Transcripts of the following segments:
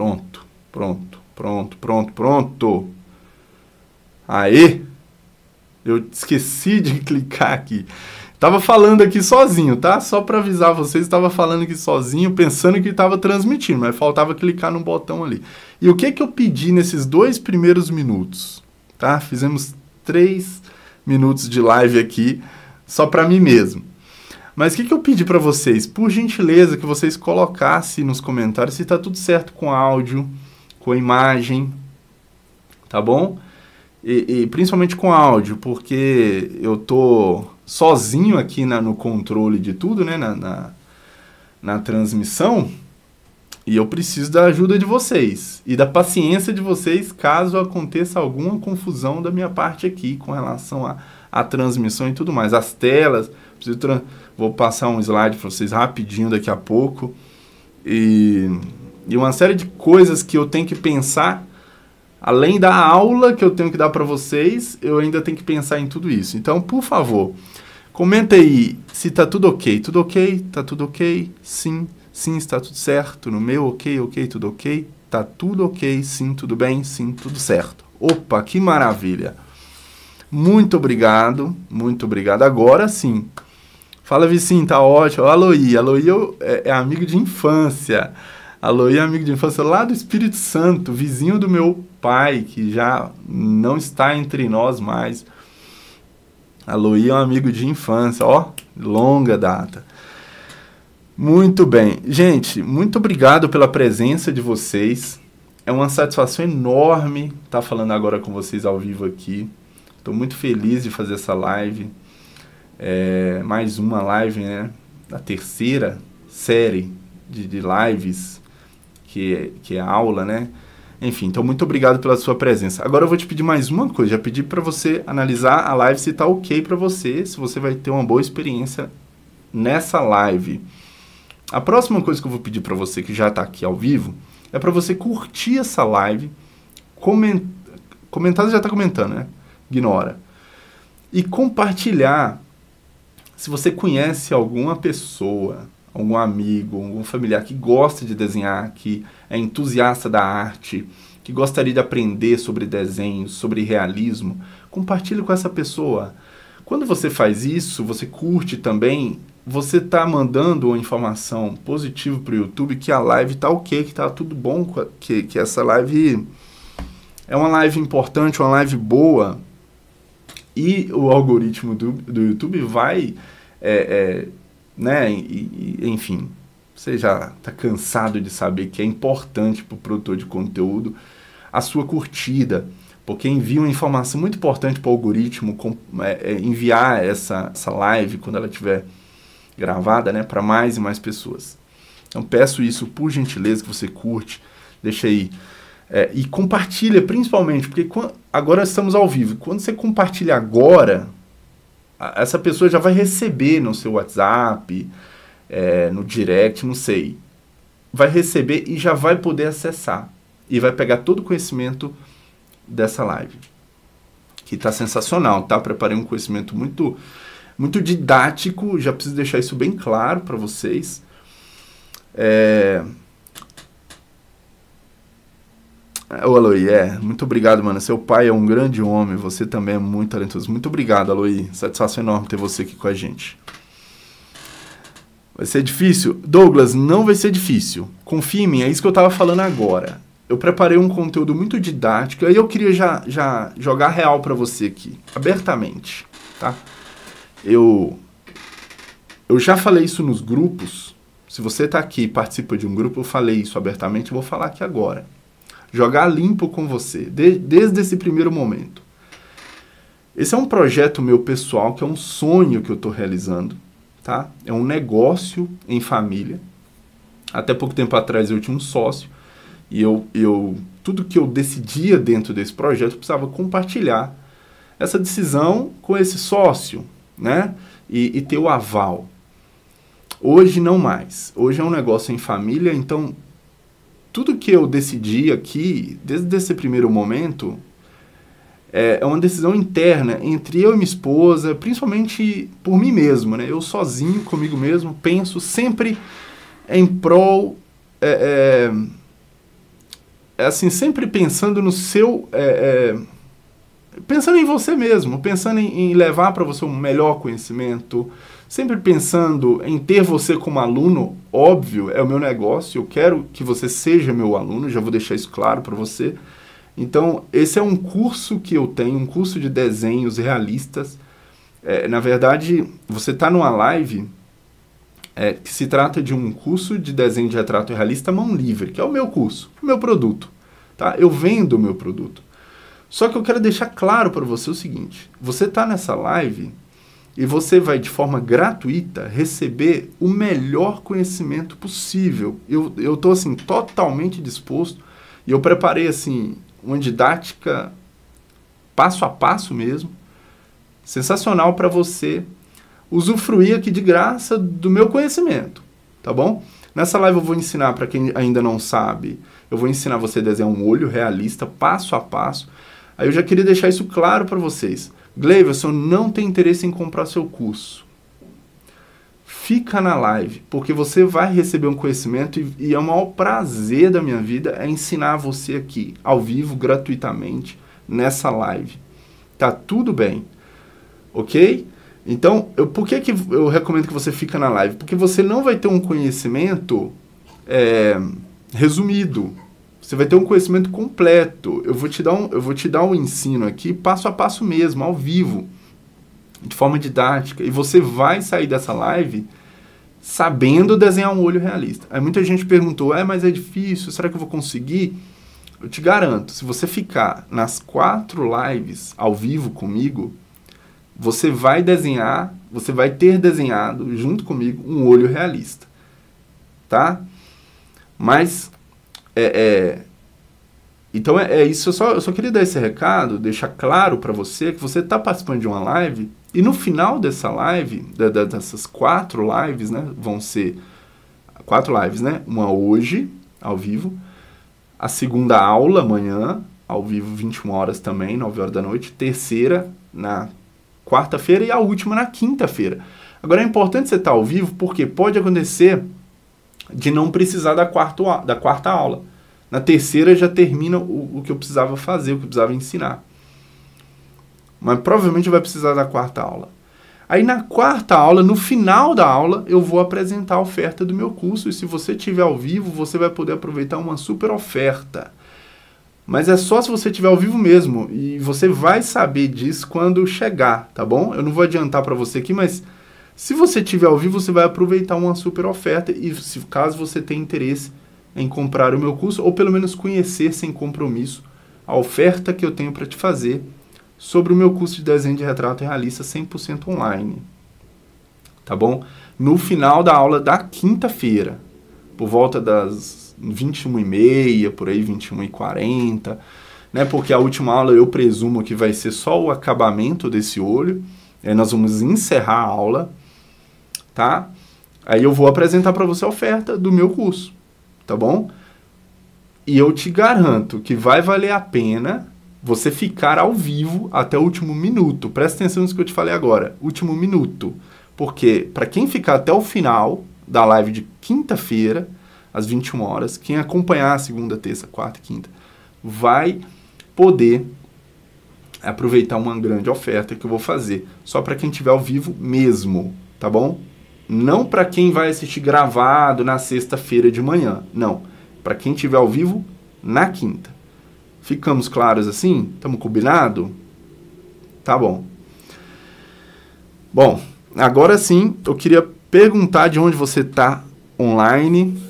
Pronto, pronto, pronto, pronto, pronto. Aí, eu esqueci de clicar aqui. Tava falando aqui sozinho, tá? Só para avisar vocês, estava falando aqui sozinho, pensando que estava transmitindo, mas faltava clicar no botão ali. E o que que eu pedi nesses dois primeiros minutos, tá? Fizemos três minutos de live aqui só para mim mesmo. Mas o que, que eu pedi para vocês? Por gentileza, que vocês colocassem nos comentários se está tudo certo com áudio, com imagem, tá bom? E, e, principalmente com áudio, porque eu tô sozinho aqui na, no controle de tudo, né? Na, na, na transmissão. E eu preciso da ajuda de vocês e da paciência de vocês caso aconteça alguma confusão da minha parte aqui com relação à transmissão e tudo mais. As telas, preciso Vou passar um slide para vocês rapidinho daqui a pouco. E, e uma série de coisas que eu tenho que pensar. Além da aula que eu tenho que dar para vocês, eu ainda tenho que pensar em tudo isso. Então, por favor, comenta aí se está tudo ok. Tudo ok? está tudo ok? Sim. Sim, está tudo certo. No meu ok, ok, tudo ok. está tudo ok, sim, tudo bem, sim, tudo certo. Opa, que maravilha! Muito obrigado, muito obrigado. Agora sim. Fala, Vicinho, tá ótimo. Aloí. Aloí é, é amigo de infância. Aloí é amigo de infância lá do Espírito Santo, vizinho do meu pai, que já não está entre nós mais. Aloí é um amigo de infância, ó, longa data. Muito bem. Gente, muito obrigado pela presença de vocês. É uma satisfação enorme estar falando agora com vocês ao vivo aqui. Estou muito feliz de fazer essa live. É, mais uma live, né? A terceira série de, de lives, que é, que é aula, né? Enfim, então muito obrigado pela sua presença. Agora eu vou te pedir mais uma coisa, já pedi para você analisar a live se está ok para você, se você vai ter uma boa experiência nessa live. A próxima coisa que eu vou pedir para você que já está aqui ao vivo é para você curtir essa live, comentar, você já está comentando, né? Ignora. E compartilhar se você conhece alguma pessoa, algum amigo, algum familiar que gosta de desenhar, que é entusiasta da arte, que gostaria de aprender sobre desenho, sobre realismo, compartilhe com essa pessoa. Quando você faz isso, você curte também, você está mandando uma informação positiva para o YouTube que a live está ok, que está tudo bom, que, que essa live é uma live importante, uma live boa, e o algoritmo do, do YouTube vai, é, é, né, e, e, enfim, você já está cansado de saber que é importante para o produtor de conteúdo a sua curtida, porque envia uma informação muito importante para o algoritmo com, é, é, enviar essa, essa live quando ela estiver gravada né, para mais e mais pessoas. Então peço isso por gentileza que você curte, deixa aí é, e compartilha, principalmente, porque quando, agora estamos ao vivo. Quando você compartilha agora, a, essa pessoa já vai receber no seu WhatsApp, é, no direct, não sei. Vai receber e já vai poder acessar. E vai pegar todo o conhecimento dessa live. Que está sensacional, tá? Preparei um conhecimento muito, muito didático, já preciso deixar isso bem claro para vocês. É, Ô, Aloy, é, muito obrigado, mano. Seu pai é um grande homem, você também é muito talentoso. Muito obrigado, Aloy. Satisfação enorme ter você aqui com a gente. Vai ser difícil? Douglas, não vai ser difícil. Confia em mim, é isso que eu tava falando agora. Eu preparei um conteúdo muito didático, aí eu queria já, já jogar real para você aqui, abertamente, tá? Eu eu já falei isso nos grupos. Se você tá aqui e participa de um grupo, eu falei isso abertamente, eu vou falar aqui agora jogar limpo com você, de, desde esse primeiro momento. Esse é um projeto meu pessoal, que é um sonho que eu estou realizando, tá? É um negócio em família. Até pouco tempo atrás eu tinha um sócio e eu, eu tudo que eu decidia dentro desse projeto eu precisava compartilhar essa decisão com esse sócio, né? E, e ter o aval. Hoje não mais. Hoje é um negócio em família, então tudo que eu decidi aqui, desde esse primeiro momento, é, é uma decisão interna entre eu e minha esposa, principalmente por mim mesmo, né? Eu sozinho, comigo mesmo, penso sempre em prol, é, é, é assim, sempre pensando no seu, é, é, pensando em você mesmo, pensando em, em levar para você um melhor conhecimento, sempre pensando em ter você como aluno, óbvio, é o meu negócio, eu quero que você seja meu aluno, já vou deixar isso claro para você. Então, esse é um curso que eu tenho, um curso de desenhos realistas. É, na verdade, você está numa live é, que se trata de um curso de desenho de retrato realista mão livre, que é o meu curso, o meu produto. Tá? Eu vendo o meu produto. Só que eu quero deixar claro para você o seguinte: você está nessa live e você vai de forma gratuita receber o melhor conhecimento possível. Eu eu tô assim totalmente disposto e eu preparei assim uma didática passo a passo mesmo, sensacional para você usufruir aqui de graça do meu conhecimento, tá bom? Nessa live eu vou ensinar para quem ainda não sabe, eu vou ensinar você a desenhar um olho realista passo a passo. Aí eu já queria deixar isso claro para vocês. Gleiverson não tem interesse em comprar seu curso. Fica na live, porque você vai receber um conhecimento e, e é o maior prazer da minha vida é ensinar você aqui, ao vivo, gratuitamente, nessa live. Tá tudo bem, ok? Então, eu, por que, que eu recomendo que você fica na live? Porque você não vai ter um conhecimento é, resumido você vai ter um conhecimento completo. Eu vou te dar um, eu vou te dar um ensino aqui, passo a passo mesmo, ao vivo, de forma didática. E você vai sair dessa live sabendo desenhar um olho realista. Aí muita gente perguntou, é, mas é difícil, será que eu vou conseguir? Eu te garanto, se você ficar nas quatro lives ao vivo comigo, você vai desenhar, você vai ter desenhado junto comigo um olho realista, tá? Mas é, é então é, é, isso, eu só, eu só queria dar esse recado, deixar claro para você que você está participando de uma live e no final dessa live, da, da, dessas quatro lives, né? Vão ser quatro lives, né? Uma hoje, ao vivo, a segunda aula amanhã, ao vivo 21 horas também, 9 horas da noite, terceira na quarta-feira e a última na quinta-feira. Agora é importante você estar tá ao vivo porque pode acontecer de não precisar da quarta, da quarta aula. Na terceira já termina o, o que eu precisava fazer, o que eu precisava ensinar. Mas provavelmente vai precisar da quarta aula. Aí na quarta aula, no final da aula, eu vou apresentar a oferta do meu curso e se você tiver ao vivo, você vai poder aproveitar uma super oferta. Mas é só se você tiver ao vivo mesmo e você vai saber disso quando chegar, tá bom? Eu não vou adiantar para você aqui, mas se você tiver ao vivo, você vai aproveitar uma super oferta e se caso você tenha interesse, em comprar o meu curso, ou pelo menos conhecer sem compromisso a oferta que eu tenho para te fazer sobre o meu curso de desenho de retrato realista 100% online. Tá bom? No final da aula da quinta-feira, por volta das 21h30, por aí 21h40, né? Porque a última aula eu presumo que vai ser só o acabamento desse olho. Aí nós vamos encerrar a aula, tá? Aí eu vou apresentar para você a oferta do meu curso tá bom? E eu te garanto que vai valer a pena você ficar ao vivo até o último minuto. Presta atenção nisso que eu te falei agora, último minuto. Porque para quem ficar até o final da live de quinta-feira, às 21 horas, quem acompanhar segunda, terça, quarta, quinta, vai poder aproveitar uma grande oferta que eu vou fazer, só para quem tiver ao vivo mesmo, tá bom? Não para quem vai assistir gravado na sexta-feira de manhã, não. Para quem tiver ao vivo na quinta. Ficamos claros assim? Estamos combinado? Tá bom. Bom, agora sim, eu queria perguntar de onde você está online.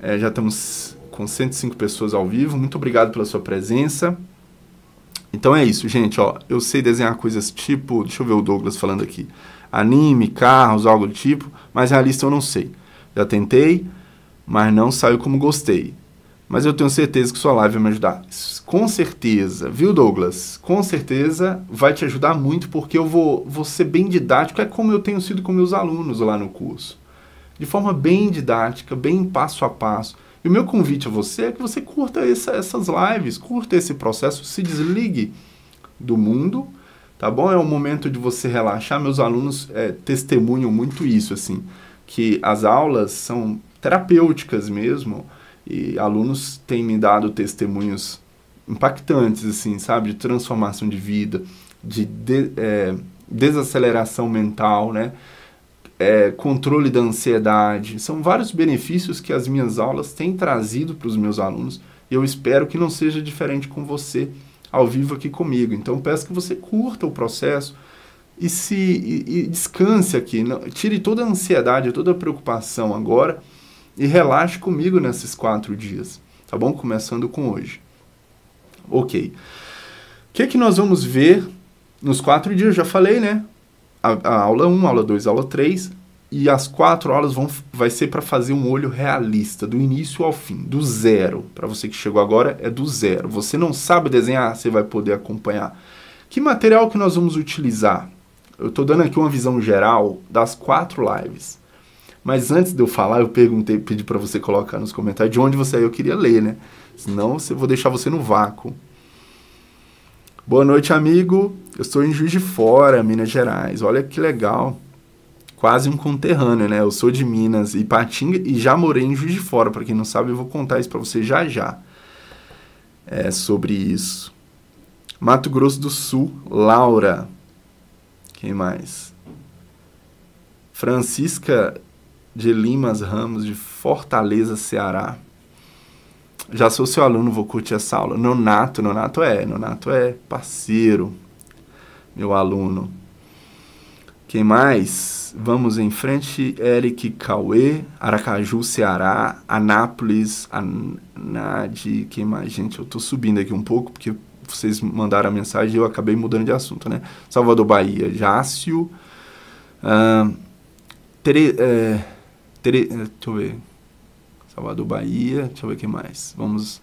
É, já estamos com 105 pessoas ao vivo. Muito obrigado pela sua presença. Então é isso, gente. Ó, eu sei desenhar coisas tipo. Deixa eu ver o Douglas falando aqui anime, carros, algo do tipo, mas realista eu não sei. Já tentei, mas não saiu como gostei. Mas eu tenho certeza que sua live vai me ajudar. Com certeza, viu, Douglas? Com certeza vai te ajudar muito, porque eu vou, vou ser bem didático, é como eu tenho sido com meus alunos lá no curso. De forma bem didática, bem passo a passo. E o meu convite a você é que você curta essa, essas lives, curta esse processo, se desligue do mundo tá bom? É o momento de você relaxar. Meus alunos é, testemunham muito isso, assim, que as aulas são terapêuticas mesmo e alunos têm me dado testemunhos impactantes, assim, sabe? De transformação de vida, de, de é, desaceleração mental, né? É, controle da ansiedade. São vários benefícios que as minhas aulas têm trazido para os meus alunos e eu espero que não seja diferente com você ao vivo aqui comigo. Então peço que você curta o processo e se e, e descanse aqui, não, tire toda a ansiedade, toda a preocupação agora e relaxe comigo nesses quatro dias, tá bom? Começando com hoje. Ok. O que, é que nós vamos ver nos quatro dias? já falei, né? A, a aula 1, um, aula 2, aula 3 e as quatro aulas vão, vai ser para fazer um olho realista, do início ao fim, do zero. Para você que chegou agora, é do zero. Você não sabe desenhar, você vai poder acompanhar. Que material que nós vamos utilizar? Eu estou dando aqui uma visão geral das quatro lives. Mas antes de eu falar, eu perguntei, pedi para você colocar nos comentários de onde você é. Eu queria ler, né? Senão eu vou deixar você no vácuo. Boa noite, amigo. Eu estou em Juiz de Fora, Minas Gerais. Olha que legal quase um conterrâneo, né? Eu sou de Minas, e Patinga e já morei em Juiz de Fora. Para quem não sabe, eu vou contar isso para você já já. É, sobre isso. Mato Grosso do Sul, Laura. Quem mais? Francisca de Limas Ramos, de Fortaleza, Ceará. Já sou seu aluno, vou curtir essa aula. Nonato, Nonato é, Nonato é parceiro, meu aluno. Quem mais? Vamos em frente. Eric Cauê, Aracaju, Ceará, Anápolis, Anadi. Quem mais? Gente, eu tô subindo aqui um pouco porque vocês mandaram a mensagem e eu acabei mudando de assunto, né? Salvador, Bahia, Jácio. Uh, Tere, é, Tere, é, deixa eu ver. Salvador, Bahia. Deixa eu ver quem mais. Vamos.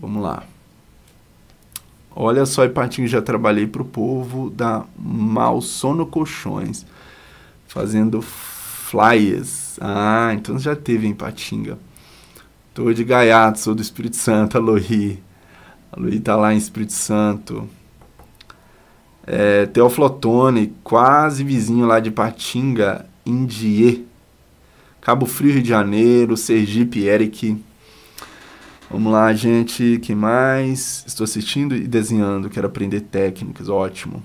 Vamos lá. Olha só, Ipatinho, já trabalhei para o povo da Malsono Colchões, fazendo flyers. Ah, então já teve em Ipatinga. Tô de Gaiato, sou do Espírito Santo, Alohi. Alohi tá lá em Espírito Santo. É, Teoflotone, quase vizinho lá de Patinga, Indiê. Cabo Frio, Rio de Janeiro, Sergipe, Eric. Vamos lá, gente. Quem mais? Estou assistindo e desenhando. Quero aprender técnicas. Ótimo.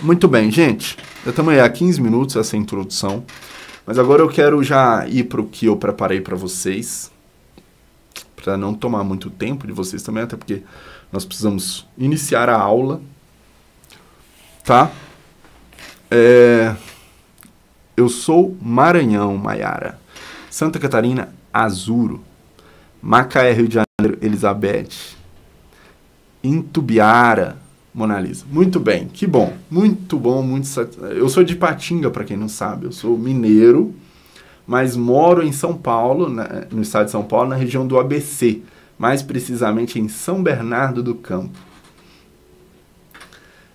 Muito bem, gente. Já estamos aí há 15 minutos essa é introdução. Mas agora eu quero já ir para o que eu preparei para vocês. Para não tomar muito tempo de vocês também, até porque nós precisamos iniciar a aula. Tá? É... Eu sou Maranhão, Maiara. Santa Catarina, Azuro. Macaé, Rio de Janeiro, Elizabeth. Intubiara, Mona Lisa. Muito bem, que bom. Muito bom, muito sat... Eu sou de Patinga, para quem não sabe. Eu sou mineiro, mas moro em São Paulo, na... no estado de São Paulo, na região do ABC, mais precisamente em São Bernardo do Campo.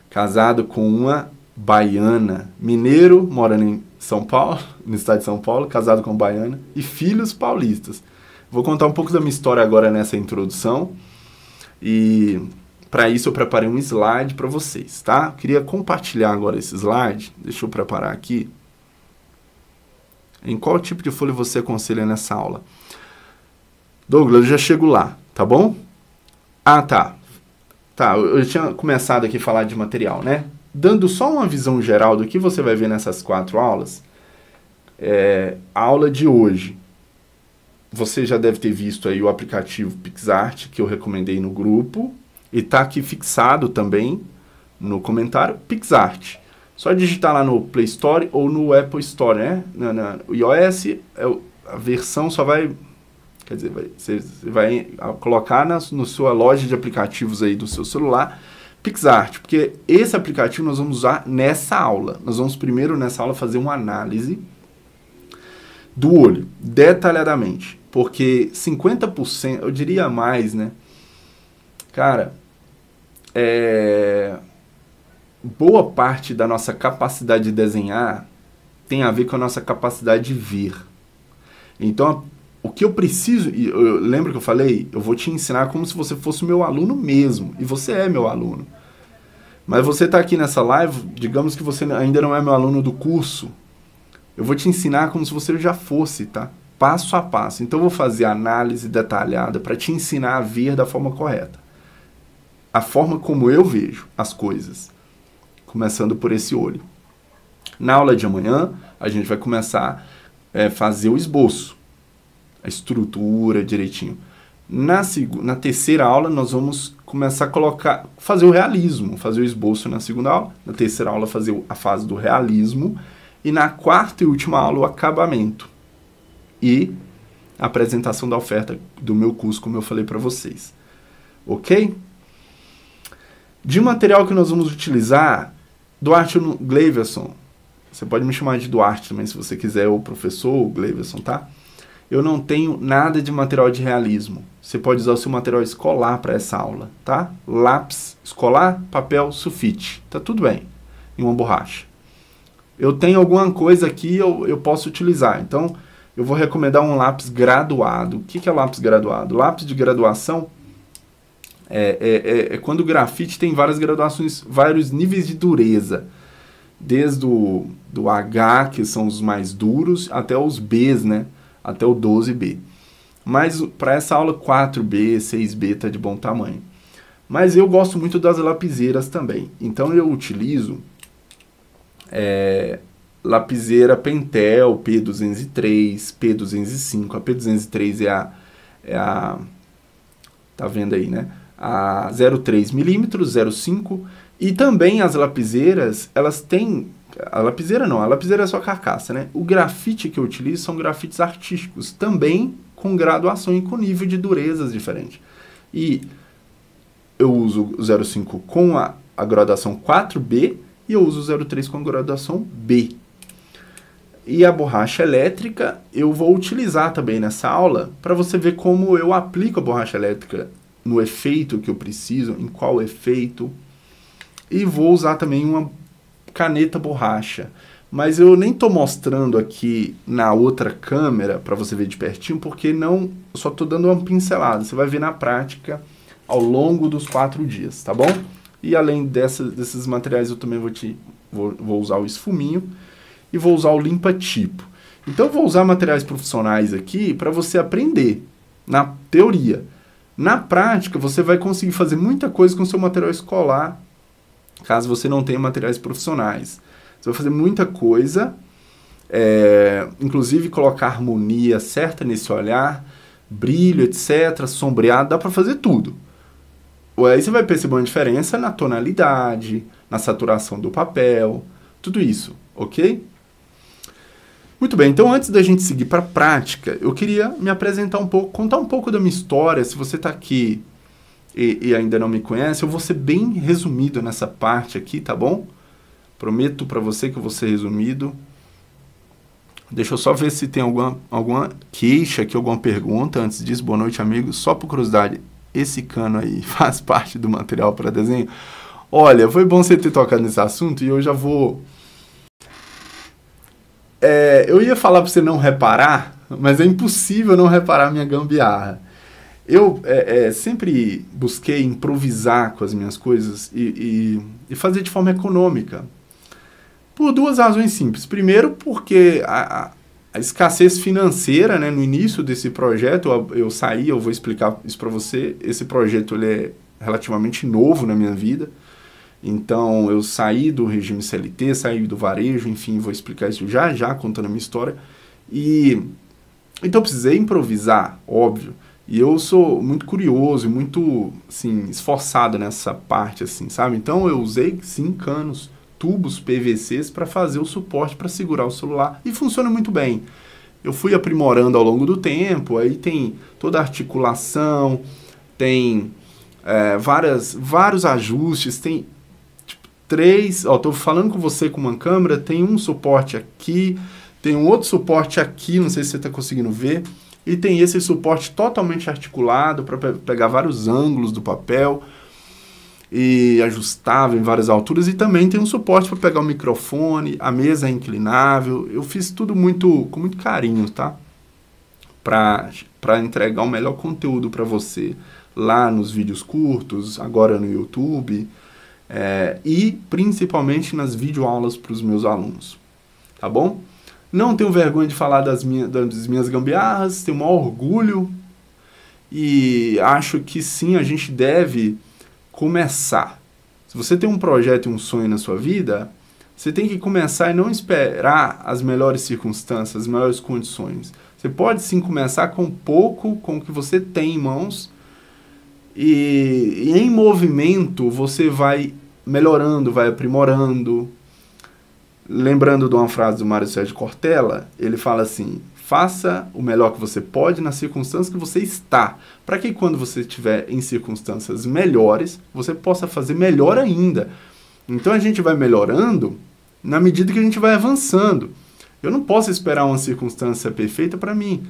Casado com uma baiana, mineiro, morando em São Paulo, no estado de São Paulo, casado com baiana e filhos paulistas. Vou contar um pouco da minha história agora nessa introdução. E para isso eu preparei um slide para vocês, tá? Queria compartilhar agora esse slide. Deixa eu preparar aqui. Em qual tipo de folha você aconselha nessa aula? Douglas, eu já chego lá, tá bom? Ah, tá. Tá, eu tinha começado aqui a falar de material, né? Dando só uma visão geral do que você vai ver nessas quatro aulas, é, a aula de hoje você já deve ter visto aí o aplicativo PixArt que eu recomendei no grupo e tá aqui fixado também no comentário PixArt. Só digitar lá no Play Store ou no Apple Store, né? Na, na o iOS, é a versão só vai. Quer dizer, vai, você, vai colocar na, no sua loja de aplicativos aí do seu celular PixArt, porque esse aplicativo nós vamos usar nessa aula. Nós vamos primeiro nessa aula fazer uma análise do olho, detalhadamente. Porque 50%, eu diria mais, né? Cara, é... boa parte da nossa capacidade de desenhar tem a ver com a nossa capacidade de ver. Então, o que eu preciso, eu lembro que eu falei, eu vou te ensinar como se você fosse meu aluno mesmo, e você é meu aluno. Mas você está aqui nessa live, digamos que você ainda não é meu aluno do curso, eu vou te ensinar como se você já fosse, tá? passo a passo. Então, eu vou fazer análise detalhada para te ensinar a ver da forma correta. A forma como eu vejo as coisas, começando por esse olho. Na aula de amanhã, a gente vai começar a é, fazer o esboço, a estrutura direitinho. Na, na terceira aula, nós vamos começar a colocar, fazer o realismo, fazer o esboço na segunda aula. Na terceira aula, fazer a fase do realismo. E na quarta e última aula, o acabamento e a apresentação da oferta do meu curso, como eu falei para vocês. Ok? De material que nós vamos utilizar, Duarte Gleiverson, você pode me chamar de Duarte também se você quiser, ou professor Gleiverson, tá? Eu não tenho nada de material de realismo. Você pode usar o seu material escolar para essa aula, tá? Lápis escolar, papel, sulfite, tá tudo bem. E uma borracha. Eu tenho alguma coisa aqui eu, eu posso utilizar. Então, eu vou recomendar um lápis graduado. O que, que é lápis graduado? Lápis de graduação é, é, é, é quando o grafite tem várias graduações, vários níveis de dureza. Desde o do H, que são os mais duros, até os Bs, né? Até o 12B. Mas para essa aula 4B, 6B está de bom tamanho. Mas eu gosto muito das lapiseiras também. Então eu utilizo é, lapiseira Pentel P203, P205. A P203 é a, é a tá vendo aí, né? A 03 mm, 05 e também as lapiseiras, elas têm a lapiseira não, a lapiseira é só carcaça, né? O grafite que eu utilizo são grafites artísticos, também com graduação e com nível de durezas diferente. E eu uso o 05 com a, a graduação 4B e eu uso o 03 com a graduação B. E a borracha elétrica eu vou utilizar também nessa aula para você ver como eu aplico a borracha elétrica no efeito que eu preciso, em qual efeito. E vou usar também uma caneta borracha. Mas eu nem estou mostrando aqui na outra câmera para você ver de pertinho, porque não, só estou dando uma pincelada. Você vai ver na prática ao longo dos quatro dias, tá bom? E além dessa, desses materiais, eu também vou, te, vou, vou usar o esfuminho e vou usar o limpa tipo. Então, vou usar materiais profissionais aqui para você aprender na teoria. Na prática, você vai conseguir fazer muita coisa com seu material escolar, caso você não tenha materiais profissionais. Você vai fazer muita coisa, é, inclusive colocar harmonia certa nesse olhar, brilho, etc., sombreado, dá para fazer tudo. Aí você vai perceber uma diferença na tonalidade, na saturação do papel, tudo isso, ok? Muito bem, então antes da gente seguir para a prática, eu queria me apresentar um pouco, contar um pouco da minha história. Se você está aqui e, e, ainda não me conhece, eu vou ser bem resumido nessa parte aqui, tá bom? Prometo para você que eu vou ser resumido. Deixa eu só ver se tem alguma, alguma queixa aqui, alguma pergunta antes disso. Boa noite, amigo. Só por curiosidade, esse cano aí faz parte do material para desenho? Olha, foi bom você ter tocado nesse assunto e eu já vou é, eu ia falar para você não reparar, mas é impossível não reparar minha gambiarra. Eu é, é, sempre busquei improvisar com as minhas coisas e, e, e, fazer de forma econômica. Por duas razões simples. Primeiro, porque a, a, a escassez financeira, né, no início desse projeto, eu, eu saí, eu vou explicar isso para você. Esse projeto ele é relativamente novo na minha vida. Então eu saí do regime CLT, saí do varejo, enfim, vou explicar isso já já contando a minha história. E então eu precisei improvisar, óbvio. E eu sou muito curioso e muito assim, esforçado nessa parte assim, sabe? Então eu usei sim canos, tubos PVCs para fazer o suporte para segurar o celular e funciona muito bem. Eu fui aprimorando ao longo do tempo, aí tem toda a articulação, tem é, várias, vários ajustes, tem três, ó, estou falando com você com uma câmera, tem um suporte aqui, tem um outro suporte aqui, não sei se você está conseguindo ver, e tem esse suporte totalmente articulado para pe pegar vários ângulos do papel e ajustável em várias alturas, e também tem um suporte para pegar o microfone, a mesa é inclinável, eu fiz tudo muito com muito carinho, tá? Para entregar o melhor conteúdo para você lá nos vídeos curtos, agora no YouTube, é, e principalmente nas videoaulas para os meus alunos, tá bom? Não tenho vergonha de falar das, minha, das minhas gambiarras, tenho maior orgulho e acho que sim, a gente deve começar. Se você tem um projeto e um sonho na sua vida, você tem que começar e não esperar as melhores circunstâncias, as melhores condições. Você pode sim começar com pouco, com o que você tem em mãos, e, e em movimento você vai melhorando, vai aprimorando. Lembrando de uma frase do Mário Sérgio Cortella, ele fala assim: faça o melhor que você pode nas circunstâncias que você está, para que quando você estiver em circunstâncias melhores, você possa fazer melhor ainda. Então a gente vai melhorando na medida que a gente vai avançando. Eu não posso esperar uma circunstância perfeita para mim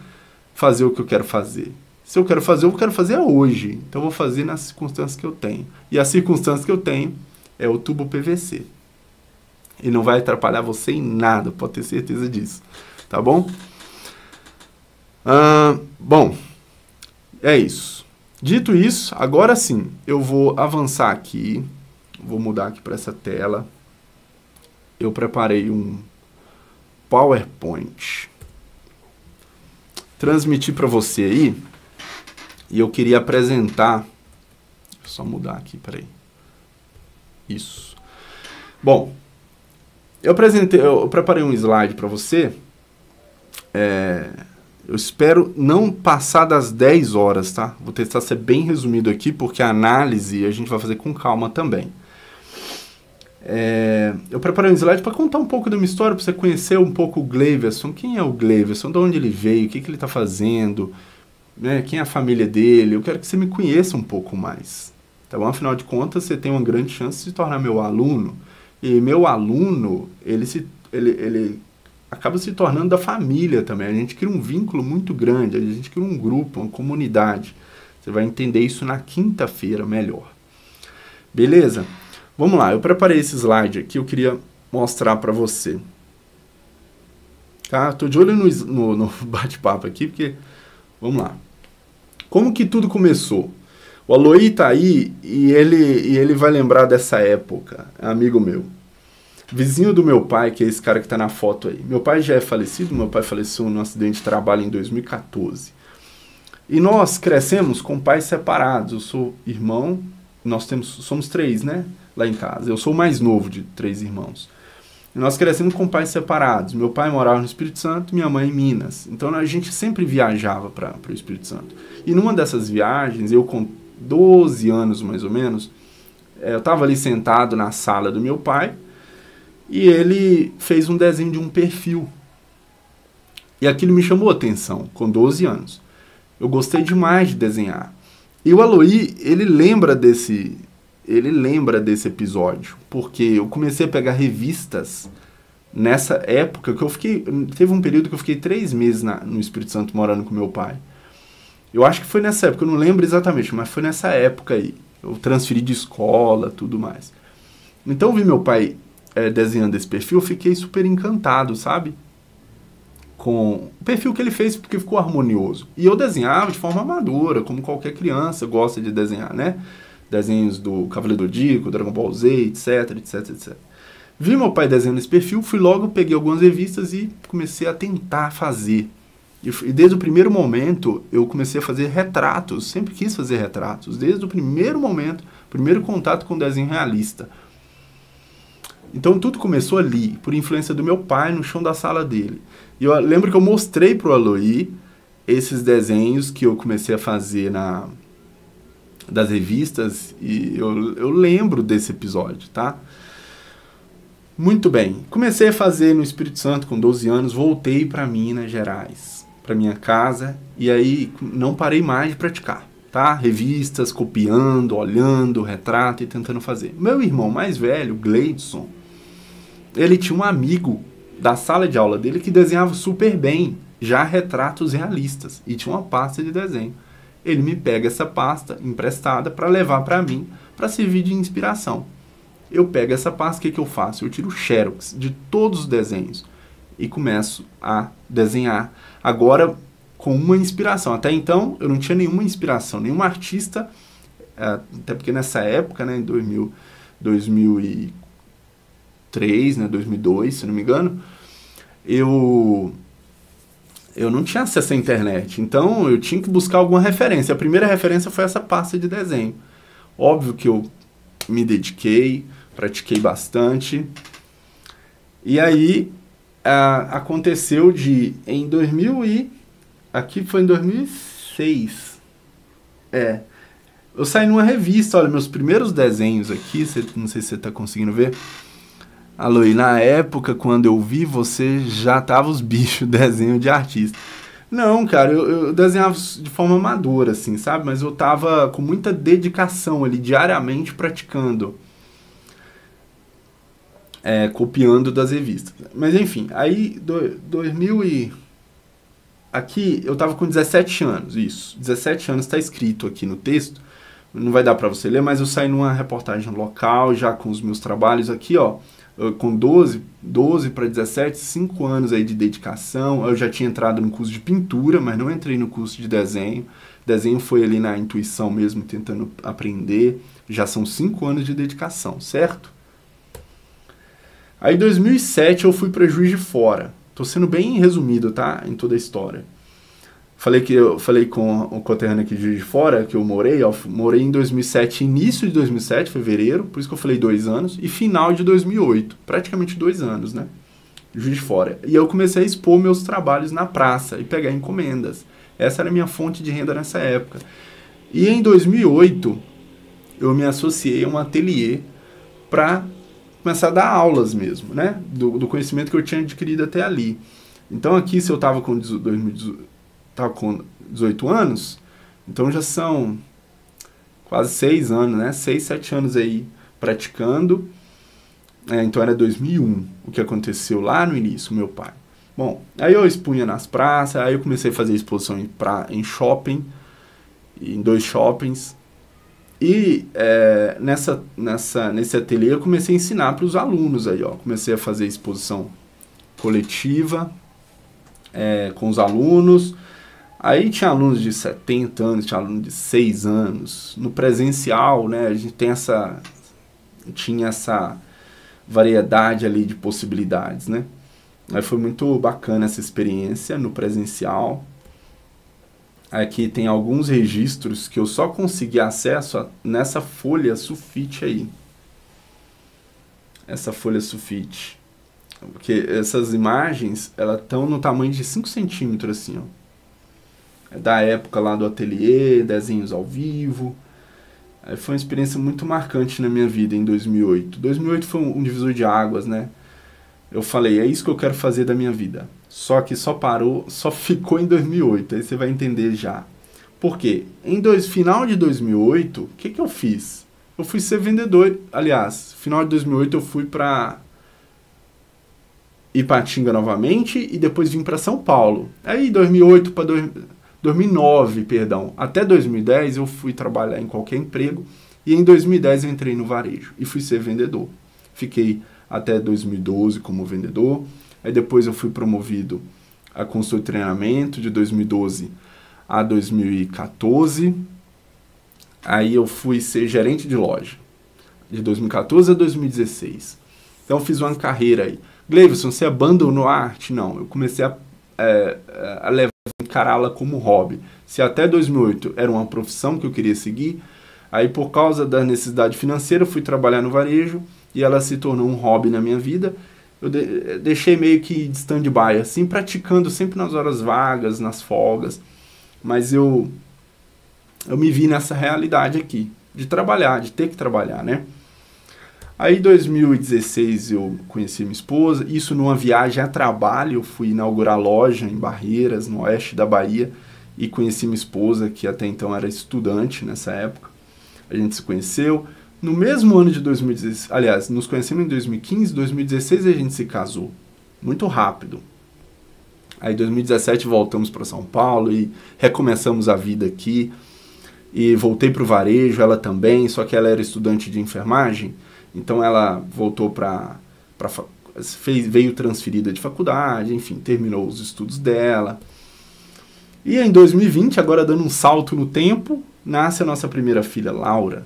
fazer o que eu quero fazer. Se eu quero fazer, eu quero fazer hoje. Então, eu vou fazer nas circunstâncias que eu tenho. E as circunstâncias que eu tenho é o tubo PVC. E não vai atrapalhar você em nada, pode ter certeza disso. Tá bom? bom, é isso. Dito isso, agora sim, eu vou avançar aqui. Vou mudar aqui para essa tela. Eu preparei um PowerPoint. Transmitir para você aí e eu queria apresentar. Só mudar aqui, peraí. Isso. Bom, eu apresentei, eu preparei um slide para você. É, eu espero não passar das 10 horas, tá? Vou tentar ser bem resumido aqui, porque a análise a gente vai fazer com calma também. É, eu preparei um slide para contar um pouco da minha história, para você conhecer um pouco o Gleiverson. Quem é o Gleiverson? De onde ele veio? O que, que ele está fazendo? né, quem é a família dele, eu quero que você me conheça um pouco mais. Tá então, bom? Afinal de contas, você tem uma grande chance de se tornar meu aluno. E meu aluno, ele, se, ele, ele acaba se tornando da família também. A gente cria um vínculo muito grande, a gente cria um grupo, uma comunidade. Você vai entender isso na quinta-feira melhor. Beleza? Vamos lá, eu preparei esse slide aqui, eu queria mostrar para você. Tá? Tô de olho no, no, no bate-papo aqui, porque... Vamos lá. Como que tudo começou? O Aloy tá aí e ele, e ele vai lembrar dessa época, amigo meu. Vizinho do meu pai, que é esse cara que tá na foto aí. Meu pai já é falecido, meu pai faleceu num acidente de trabalho em 2014. E nós crescemos com pais separados. Eu sou irmão, nós temos, somos três, né? Lá em casa. Eu sou o mais novo de três irmãos. Nós crescemos com pais separados. Meu pai morava no Espírito Santo, minha mãe em Minas. Então a gente sempre viajava para o Espírito Santo. E numa dessas viagens, eu com 12 anos mais ou menos, eh, eu estava ali sentado na sala do meu pai e ele fez um desenho de um perfil. E aquilo me chamou atenção, com 12 anos. Eu gostei demais de desenhar. E o Aloy, ele lembra desse, ele lembra desse episódio, porque eu comecei a pegar revistas nessa época que eu fiquei. Teve um período que eu fiquei três meses na, no Espírito Santo morando com meu pai. Eu acho que foi nessa época, eu não lembro exatamente, mas foi nessa época aí. Eu transferi de escola, tudo mais. Então eu vi meu pai é, desenhando esse perfil, eu fiquei super encantado, sabe? Com o perfil que ele fez, porque ficou harmonioso. E eu desenhava de forma amadora, como qualquer criança gosta de desenhar, né? desenhos do Cavaleiro do Dico, Dragon Ball Z, etc, etc, etc. Vi meu pai desenhando esse perfil, fui logo, peguei algumas revistas e comecei a tentar fazer. E, e desde o primeiro momento eu comecei a fazer retratos, sempre quis fazer retratos, desde o primeiro momento, primeiro contato com o desenho realista. Então tudo começou ali, por influência do meu pai, no chão da sala dele. E eu lembro que eu mostrei pro Aloy esses desenhos que eu comecei a fazer na, das revistas e eu, eu lembro desse episódio, tá? Muito bem. Comecei a fazer no Espírito Santo com 12 anos, voltei para Minas Gerais, para minha casa, e aí não parei mais de praticar, tá? Revistas, copiando, olhando, retrato e tentando fazer. Meu irmão mais velho, Gleidson, ele tinha um amigo da sala de aula dele que desenhava super bem, já retratos realistas, e tinha uma pasta de desenho ele me pega essa pasta emprestada para levar para mim, para servir de inspiração. Eu pego essa pasta, o que, que eu faço? Eu tiro xerox de todos os desenhos e começo a desenhar. Agora, com uma inspiração. Até então, eu não tinha nenhuma inspiração, nenhum artista, eh, até porque nessa época, né, em 2000, 2003, né, 2002, se não me engano, eu eu não tinha acesso à internet. Então eu tinha que buscar alguma referência. A primeira referência foi essa pasta de desenho. Óbvio que eu me dediquei, pratiquei bastante. E aí aconteceu de em 2000 e aqui foi em 2006. É. Eu saí numa revista, olha, meus primeiros desenhos aqui, cê, não sei se você está conseguindo ver. Alô, e na época, quando eu vi, você já tava os bichos, desenho de artista. Não, cara, eu, eu, desenhava de forma madura assim, sabe? Mas eu tava com muita dedicação ali, diariamente praticando. É, copiando das revistas. Mas enfim, aí, do, 2000 e... Aqui, eu tava com 17 anos, isso. 17 anos tá escrito aqui no texto. Não vai dar pra você ler, mas eu saí numa reportagem local, já com os meus trabalhos aqui, ó ah, com 12, 12 para 17, 5 anos aí de dedicação. Eu já tinha entrado no curso de pintura, mas não entrei no curso de desenho. Desenho foi ali na intuição mesmo, tentando aprender. Já são 5 anos de dedicação, certo? Aí em 2007 eu fui para Juiz de Fora. Tô sendo bem resumido, tá? Em toda a história. Falei que eu falei com o Coterrano aqui de fora, que eu morei, morei em 2007, início de 2007, fevereiro, por isso que eu falei dois anos, e final de 2008, praticamente dois anos, né? Juiz de Fora. E eu comecei a expor meus trabalhos na praça e pegar encomendas. Essa era a minha fonte de renda nessa época. E em 2008, eu me associei a um ateliê para começar a dar aulas mesmo, né? Do, do, conhecimento que eu tinha adquirido até ali. Então aqui, se eu estava com 2018, estava tá com 18 anos, então já são quase 6 anos, né? 6, 7 anos aí praticando. É, então era 2001 o que aconteceu lá no início, meu pai. Bom, aí eu expunha nas praças, aí eu comecei a fazer exposição em, pra, em shopping, em dois shoppings. E é, nessa, nessa, nesse ateliê eu comecei a ensinar para os alunos aí, ó. Comecei a fazer exposição coletiva é, com os alunos, Aí tinha alunos de 70 anos, tinha aluno de 6 anos. No presencial, né, a gente tem essa tinha essa variedade ali de possibilidades, né? Aí foi muito bacana essa experiência no presencial. Aqui tem alguns registros que eu só consegui acesso a, nessa folha sulfite aí. Essa folha sulfite. Porque essas imagens, elas estão no tamanho de 5 centímetros, assim, ó. É da época lá do ateliê, desenhos ao vivo. Aí foi uma experiência muito marcante na minha vida em 2008. 2008 foi um divisor de águas, né? Eu falei, é isso que eu quero fazer da minha vida. Só que só parou, só ficou em 2008. Aí você vai entender já. Por quê? Em dois, final de 2008, o que, que eu fiz? Eu fui ser vendedor. Aliás, final de 2008 eu fui para Ipatinga novamente e depois vim para São Paulo. Aí 2008 para 2009, perdão, até 2010 eu fui trabalhar em qualquer emprego e em 2010 eu entrei no varejo e fui ser vendedor. Fiquei até 2012 como vendedor, aí depois eu fui promovido a consultor de treinamento de 2012 a 2014. Aí eu fui ser gerente de loja de 2014 a 2016. Então eu fiz uma carreira aí. Gleison, você abandonou a arte? Não, eu comecei a, é, a levar encará-la como hobby. Se até 2008 era uma profissão que eu queria seguir, aí por causa da necessidade financeira fui trabalhar no varejo e ela se tornou um hobby na minha vida. Eu de eh, deixei meio que de stand-by, assim, praticando sempre nas horas vagas, nas folgas. Mas eu, eu me vi nessa realidade aqui, de trabalhar, de ter que trabalhar, né? Aí, em 2016, eu conheci minha esposa. Isso numa viagem a trabalho. Eu fui inaugurar loja em Barreiras, no oeste da Bahia. E conheci minha esposa, que até então era estudante nessa época. A gente se conheceu. No mesmo ano de 2016, aliás, nos conhecemos em 2015, 2016 a gente se casou. Muito rápido. Aí, em 2017, voltamos para São Paulo e recomeçamos a vida aqui. E voltei para o varejo, ela também, só que ela era estudante de enfermagem então ela voltou para veio transferida de faculdade, enfim, terminou os estudos dela. E em 2020, agora dando um salto no tempo, nasce a nossa primeira filha, Laura.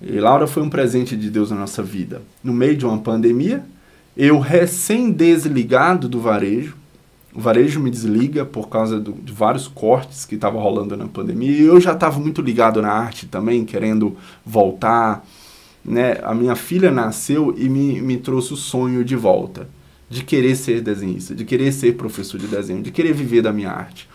E Laura foi um presente de Deus na nossa vida. No meio de uma pandemia, eu recém-desligado do varejo, o varejo me desliga por causa do, de vários cortes que estavam rolando na pandemia. E eu já estava muito ligado na arte também, querendo voltar né, a minha filha nasceu e me, me trouxe o sonho de volta de querer ser desenhista, de querer ser professor de desenho, de querer viver da minha arte.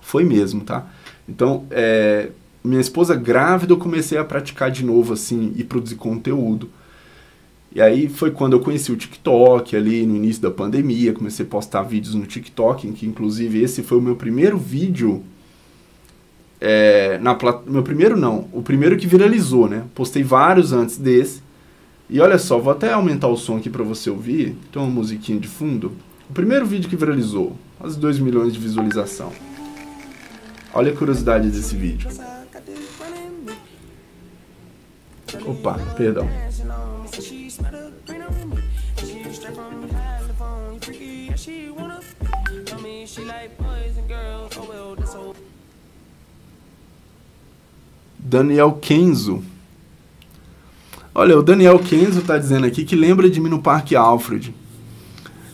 Foi mesmo, tá? Então, é, minha esposa grávida, eu comecei a praticar de novo, assim, e produzir conteúdo. E aí foi quando eu conheci o TikTok, ali no início da pandemia, comecei a postar vídeos no TikTok, em que inclusive esse foi o meu primeiro vídeo é, na Meu primeiro não, o primeiro que viralizou, né? Postei vários antes desse. E olha só, vou até aumentar o som aqui para você ouvir. Tem uma musiquinha de fundo. O primeiro vídeo que viralizou, quase 2 milhões de visualização. Olha a curiosidade desse vídeo. Opa, perdão. Daniel Kenzo. Olha, o Daniel Kenzo está dizendo aqui que lembra de mim no Parque Alfred.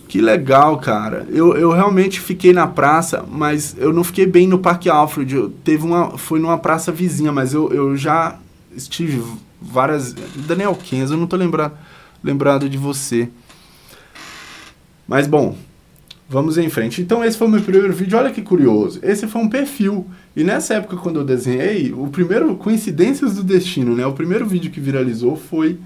Que legal, cara. Eu, eu realmente fiquei na praça, mas eu não fiquei bem no Parque Alfred. Eu teve uma, foi numa praça vizinha, mas eu, eu já estive várias. Daniel Kenzo, eu não tô lembrado, lembrado de você. Mas bom, vamos em frente. Então esse foi o meu primeiro vídeo. Olha que curioso. Esse foi um perfil e nessa época, quando eu desenhei, o primeiro, coincidências do destino, né? O primeiro vídeo que viralizou foi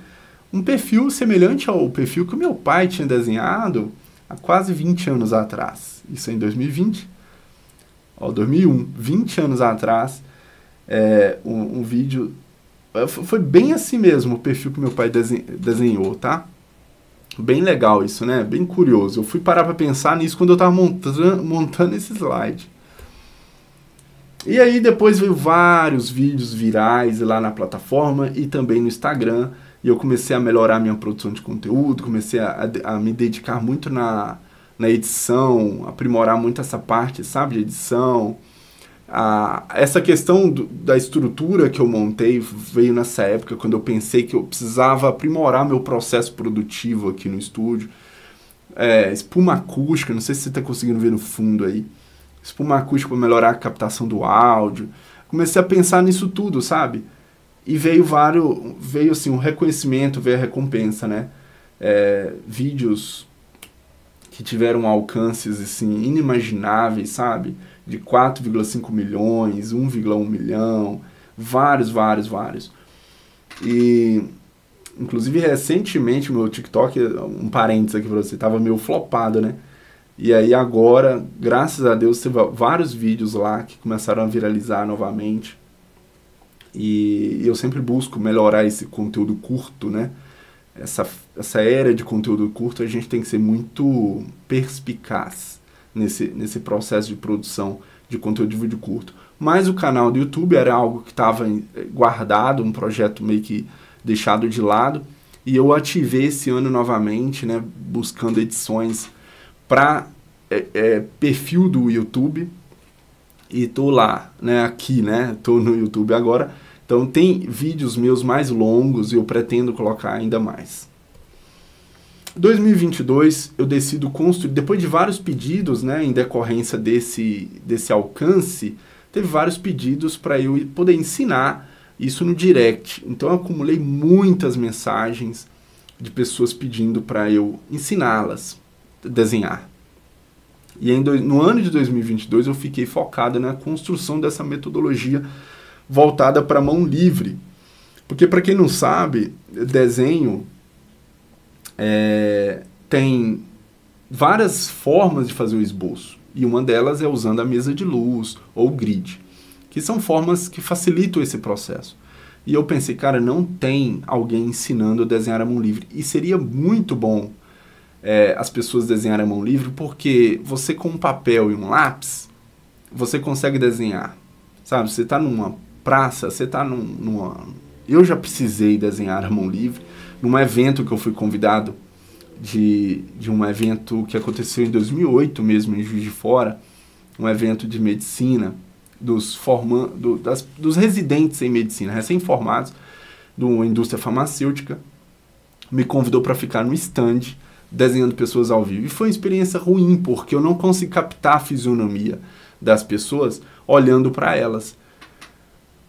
um perfil semelhante ao perfil que o meu pai tinha desenhado há quase 20 anos atrás. Isso é em 2020. Ó, 2001, 20 anos atrás, é, um, um vídeo... É, foi bem assim mesmo o perfil que meu pai desenhou, tá? Bem legal isso, né? Bem curioso. Eu fui parar para pensar nisso quando eu estava montando, montando esse slide. E aí depois veio vários vídeos virais lá na plataforma e também no Instagram. E eu comecei a melhorar minha produção de conteúdo, comecei a, a, a me dedicar muito na, na edição, aprimorar muito essa parte, sabe, de edição. A, essa questão do, da estrutura que eu montei veio nessa época, quando eu pensei que eu precisava aprimorar meu processo produtivo aqui no estúdio. É, espuma acústica, não sei se você está conseguindo ver no fundo aí espuma acústica para melhorar a captação do áudio. Comecei a pensar nisso tudo, sabe? E veio vários, veio assim um reconhecimento, veio a recompensa, né? É, vídeos que tiveram alcances assim inimagináveis, sabe? De 4,5 milhões, 1,1 milhão, vários, vários, vários. E inclusive recentemente meu TikTok, um parênteses aqui para você, tava meio flopado, né? E aí agora, graças a Deus, teve vários vídeos lá que começaram a viralizar novamente. E eu sempre busco melhorar esse conteúdo curto, né? Essa, essa era de conteúdo curto, a gente tem que ser muito perspicaz nesse, nesse processo de produção de conteúdo de vídeo curto. Mas o canal do YouTube era algo que estava guardado, um projeto meio que deixado de lado. E eu ativei esse ano novamente, né? Buscando edições para é, é, perfil do YouTube e tô lá, né, aqui, né, tô no YouTube agora. Então tem vídeos meus mais longos e eu pretendo colocar ainda mais. 2022 eu decido construir, depois de vários pedidos, né, em decorrência desse desse alcance, teve vários pedidos para eu poder ensinar isso no direct. Então eu acumulei muitas mensagens de pessoas pedindo para eu ensiná-las desenhar. E em, no ano de 2022 eu fiquei focado na construção dessa metodologia voltada para mão livre. Porque, para quem não sabe, desenho é, tem várias formas de fazer o esboço. E uma delas é usando a mesa de luz ou grid, que são formas que facilitam esse processo. E eu pensei, cara, não tem alguém ensinando a desenhar a mão livre. E seria muito bom é, as pessoas desenharem a mão livre, porque você com um papel e um lápis, você consegue desenhar. Sabe, você está numa praça, você está num, numa... Eu já precisei desenhar a mão livre num evento que eu fui convidado de, de um evento que aconteceu em 2008 mesmo, em Juiz de Fora, um evento de medicina, dos, forman, do, das, dos residentes em medicina, recém-formados, de uma indústria farmacêutica, me convidou para ficar no stand desenhando pessoas ao vivo. E foi uma experiência ruim, porque eu não consegui captar a fisionomia das pessoas olhando para elas.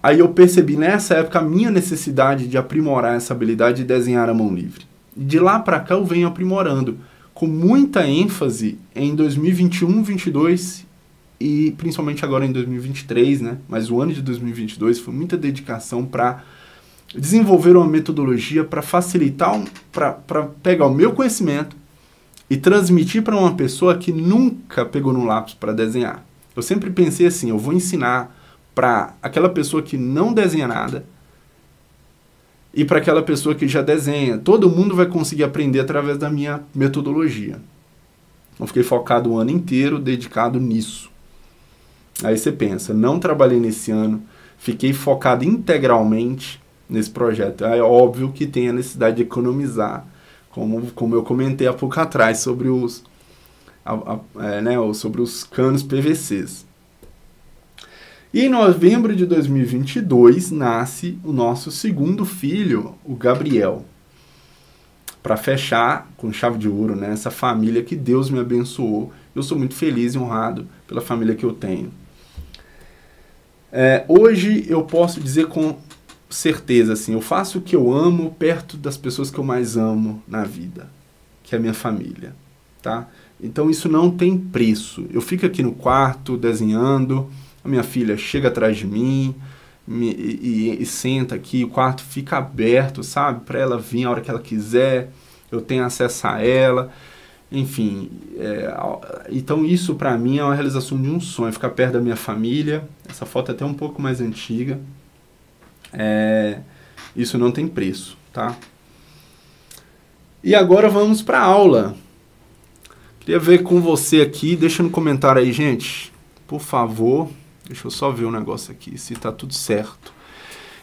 Aí eu percebi nessa época a minha necessidade de aprimorar essa habilidade de desenhar a mão livre. De lá para cá eu venho aprimorando, com muita ênfase em 2021, 22 e principalmente agora em 2023, né? Mas o ano de 2022 foi muita dedicação para Desenvolver uma metodologia para facilitar, um, para pegar o meu conhecimento e transmitir para uma pessoa que nunca pegou no lápis para desenhar. Eu sempre pensei assim, eu vou ensinar para aquela pessoa que não desenha nada e para aquela pessoa que já desenha. Todo mundo vai conseguir aprender através da minha metodologia. Eu então, fiquei focado o ano inteiro dedicado nisso. Aí você pensa, não trabalhei nesse ano, fiquei focado integralmente nesse projeto. É óbvio que tem a necessidade de economizar, como, como eu comentei há pouco atrás sobre os, a, a, é, né, sobre os canos PVCs. E em novembro de 2022 nasce o nosso segundo filho, o Gabriel. Para fechar com chave de ouro, né, essa família que Deus me abençoou, eu sou muito feliz e honrado pela família que eu tenho. É, hoje eu posso dizer com certeza, assim, eu faço o que eu amo perto das pessoas que eu mais amo na vida, que é a minha família, tá? Então isso não tem preço. Eu fico aqui no quarto desenhando, a minha filha chega atrás de mim me, e, e, e, senta aqui, o quarto fica aberto, sabe? Para ela vir a hora que ela quiser, eu tenho acesso a ela. Enfim, é, então isso para mim é uma realização de um sonho, ficar perto da minha família. Essa foto é até um pouco mais antiga, é, isso não tem preço, tá? E agora vamos para a aula. Queria ver com você aqui, deixa no comentário aí, gente. Por favor, deixa eu só ver o um negócio aqui, se tá tudo certo.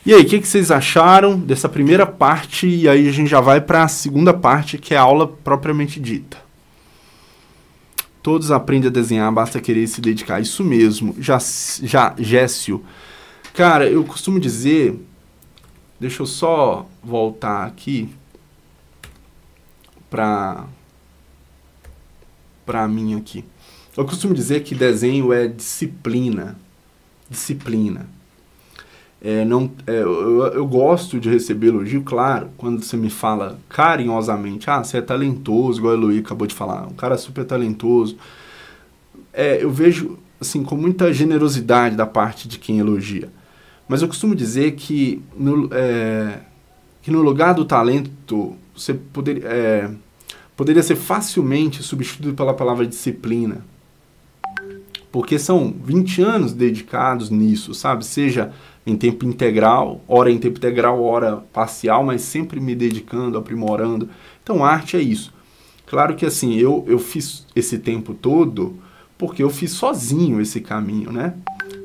E aí, o que, que, vocês acharam dessa primeira parte? E aí a gente já vai para a segunda parte, que é a aula propriamente dita. Todos aprendem a desenhar, basta querer se dedicar. Isso mesmo. Já, já Gécio, Cara, eu costumo dizer. Deixa eu só voltar aqui pra. pra mim aqui. Eu costumo dizer que desenho é disciplina. Disciplina. É, não, é, eu, eu, gosto de receber elogio, claro, quando você me fala carinhosamente, ah, você é talentoso, igual o Eloy acabou de falar, um cara super talentoso. É, eu vejo, assim, com muita generosidade da parte de quem elogia. Mas eu costumo dizer que no, é, que no lugar do talento, você poder, é, poderia ser facilmente substituído pela palavra disciplina. Porque são 20 anos dedicados nisso, sabe? Seja em tempo integral, hora em tempo integral, hora parcial, mas sempre me dedicando, aprimorando. Então, arte é isso. Claro que assim, eu, eu fiz esse tempo todo porque eu fiz sozinho esse caminho, né?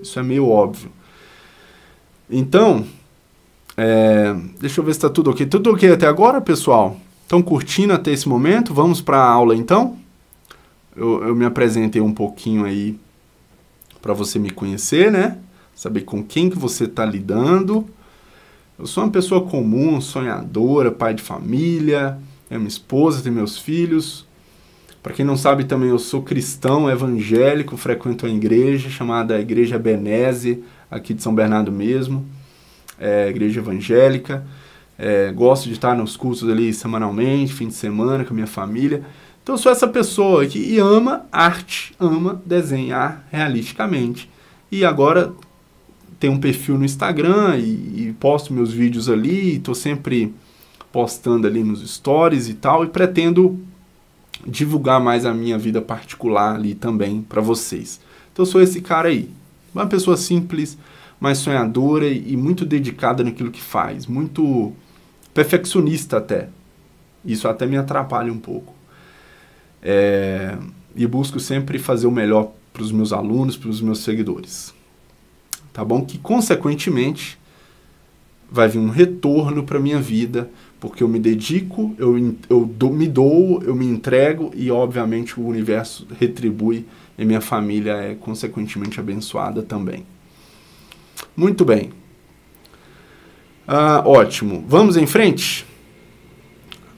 Isso é meio óbvio. Então, é, deixa eu ver se está tudo ok. Tudo ok até agora, pessoal? Estão curtindo até esse momento? Vamos para a aula então? Eu, eu me apresentei um pouquinho aí para você me conhecer, né? Saber com quem que você está lidando. Eu sou uma pessoa comum, sonhadora, pai de família, é minha esposa, tem meus filhos. Para quem não sabe também, eu sou cristão, evangélico, frequento a igreja chamada Igreja Benese, aqui de São Bernardo mesmo, é, igreja evangélica. É, gosto de estar nos cursos ali semanalmente, fim de semana com a minha família. Então, sou essa pessoa que ama arte, ama desenhar realisticamente. E agora tenho um perfil no Instagram e, e posto meus vídeos ali, estou sempre postando ali nos stories e tal, e pretendo divulgar mais a minha vida particular ali também para vocês. Então, sou esse cara aí. Uma pessoa simples, mas sonhadora e, muito dedicada naquilo que faz, muito perfeccionista até. Isso até me atrapalha um pouco. É, e busco sempre fazer o melhor para os meus alunos, para os meus seguidores. Tá bom? Que consequentemente vai vir um retorno para minha vida, porque eu me dedico, eu, eu do, me dou, eu me entrego e, obviamente, o universo retribui e minha família é, consequentemente, abençoada também. Muito bem. Ah, ótimo. Vamos em frente?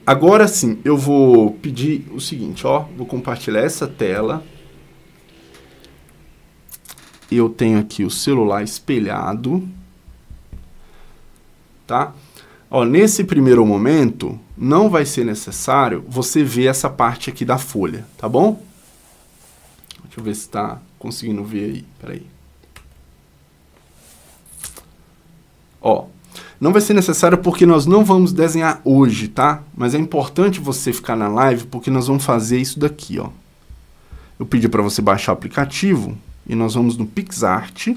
Agora sim, eu vou pedir o seguinte, ó, vou compartilhar essa tela. Eu tenho aqui o celular espelhado, tá? Ó, nesse primeiro momento, não vai ser necessário você ver essa parte aqui da folha, tá bom? Deixa eu ver se está conseguindo ver aí, peraí. Ó, não vai ser necessário porque nós não vamos desenhar hoje, tá? Mas é importante você ficar na live porque nós vamos fazer isso daqui, ó. Eu pedi para você baixar o aplicativo e nós vamos no PixArt,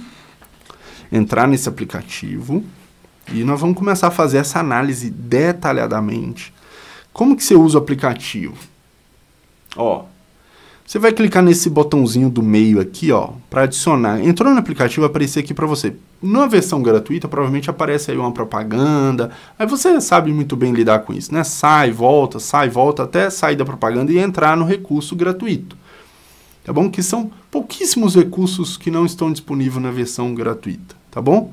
entrar nesse aplicativo e nós vamos começar a fazer essa análise detalhadamente. Como que você usa o aplicativo? Ó, você vai clicar nesse botãozinho do meio aqui, ó, para adicionar. Entrou no aplicativo, vai aparecer aqui para você. Na versão gratuita, provavelmente aparece aí uma propaganda. Aí você sabe muito bem lidar com isso, né? Sai, volta, sai, volta, até sair da propaganda e entrar no recurso gratuito. Tá bom? Que são pouquíssimos recursos que não estão disponíveis na versão gratuita, tá bom?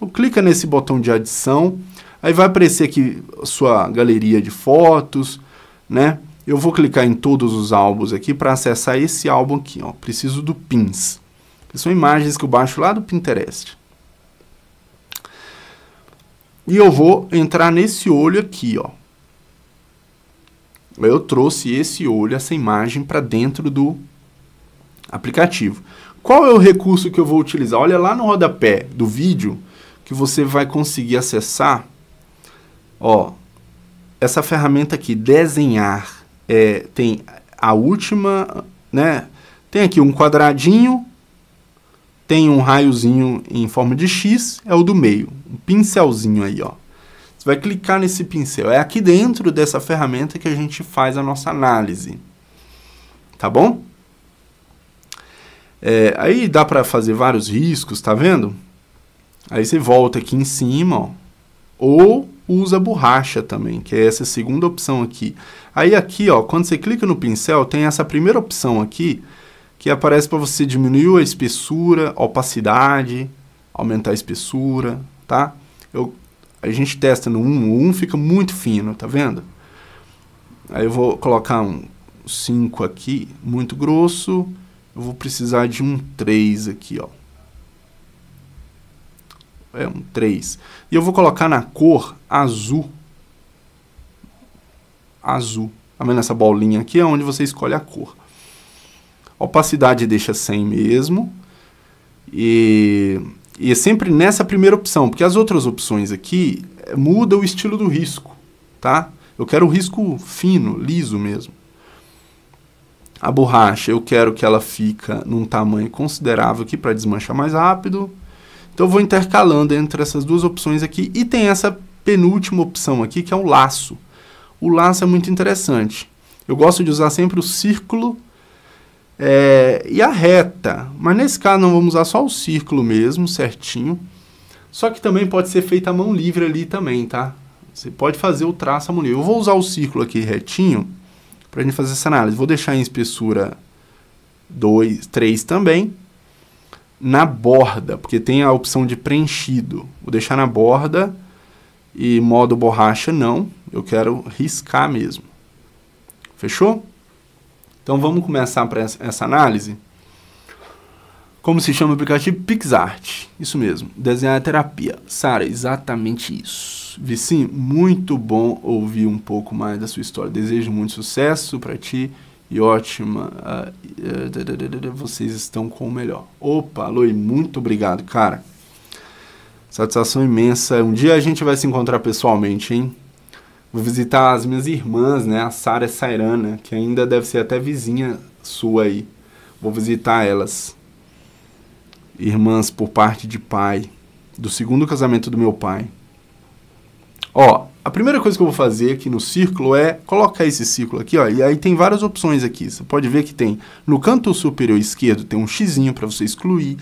Então clica nesse botão de adição, aí vai aparecer aqui sua galeria de fotos, né? Eu vou clicar em todos os álbuns aqui para acessar esse álbum aqui, ó. Preciso do pins. Que são imagens que eu baixo lá do Pinterest. E eu vou entrar nesse olho aqui, ó. Eu trouxe esse olho, essa imagem para dentro do aplicativo. Qual é o recurso que eu vou utilizar? Olha lá no rodapé do vídeo, que você vai conseguir acessar, ó, essa ferramenta aqui, desenhar, é, tem a última, né? Tem aqui um quadradinho, tem um raiozinho em forma de X, é o do meio, um pincelzinho aí, ó. Você vai clicar nesse pincel. É aqui dentro dessa ferramenta que a gente faz a nossa análise. Tá bom? É, aí dá para fazer vários riscos, tá vendo? Aí você volta aqui em cima, ó, ou usa borracha também, que é essa segunda opção aqui. Aí aqui, ó, quando você clica no pincel, tem essa primeira opção aqui, que aparece para você diminuir a espessura, a opacidade, aumentar a espessura, tá? Eu, a gente testa no 1, o 1 fica muito fino, tá vendo? Aí eu vou colocar um 5 aqui, muito grosso, eu vou precisar de um 3 aqui, ó é um 3. E eu vou colocar na cor azul. Azul. Tá vendo essa bolinha aqui? É onde você escolhe a cor. A opacidade deixa 100 mesmo. E, e é sempre nessa primeira opção, porque as outras opções aqui é, muda o estilo do risco, tá? Eu quero o risco fino, liso mesmo. A borracha, eu quero que ela fica num tamanho considerável aqui para desmanchar mais rápido. Então eu vou intercalando entre essas duas opções aqui e tem essa penúltima opção aqui que é o laço. O laço é muito interessante. Eu gosto de usar sempre o círculo é, e a reta, mas nesse caso não vamos usar só o círculo mesmo, certinho. Só que também pode ser feita a mão livre ali também, tá? Você pode fazer o traço à mão livre. Eu vou usar o círculo aqui retinho para a gente fazer essa análise. Vou deixar em espessura 2, 3 também na borda, porque tem a opção de preenchido. Vou deixar na borda e modo borracha não, eu quero riscar mesmo. Fechou? Então vamos começar para essa análise. Como se chama o aplicativo? PixArt. Isso mesmo. Desenhar a é terapia. Sara, exatamente isso. Vicim, muito bom ouvir um pouco mais da sua história. Desejo muito sucesso para ti e ótima. É, vocês estão com o melhor. Opa, Aloy, muito obrigado, cara. Satisfação imensa. Um dia a gente vai se encontrar pessoalmente, hein? Vou visitar as minhas irmãs, né? A Sara e a Sairana, que ainda deve ser até vizinha sua aí. Vou visitar elas. Irmãs por parte de pai, do segundo casamento do meu pai. Ó, a primeira coisa que eu vou fazer aqui no círculo é colocar esse círculo aqui, ó, e aí tem várias opções aqui. Você pode ver que tem no canto superior esquerdo tem um xzinho para você excluir,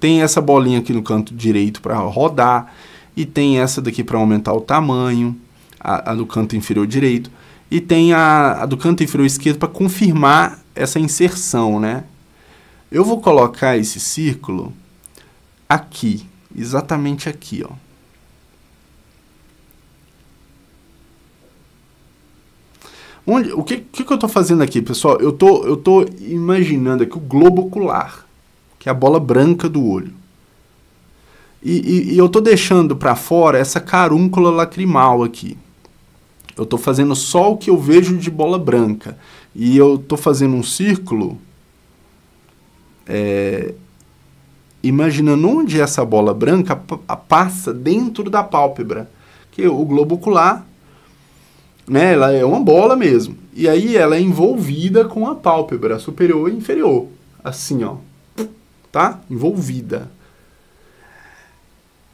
tem essa bolinha aqui no canto direito para rodar, e tem essa daqui para aumentar o tamanho, a, a, do canto inferior direito, e tem a, a do canto inferior esquerdo para confirmar essa inserção, né? Eu vou colocar esse círculo aqui, exatamente aqui, ó. Onde, o que, que, que eu estou fazendo aqui, pessoal? Eu tô, eu tô imaginando aqui o globo ocular, que é a bola branca do olho. E, e, e eu estou deixando para fora essa carúncula lacrimal aqui. Eu estou fazendo só o que eu vejo de bola branca. E eu estou fazendo um círculo é, imaginando onde essa bola branca passa dentro da pálpebra. Que o globo ocular né? Ela é uma bola mesmo. E aí ela é envolvida com a pálpebra superior e inferior. Assim, ó. Tá? Envolvida.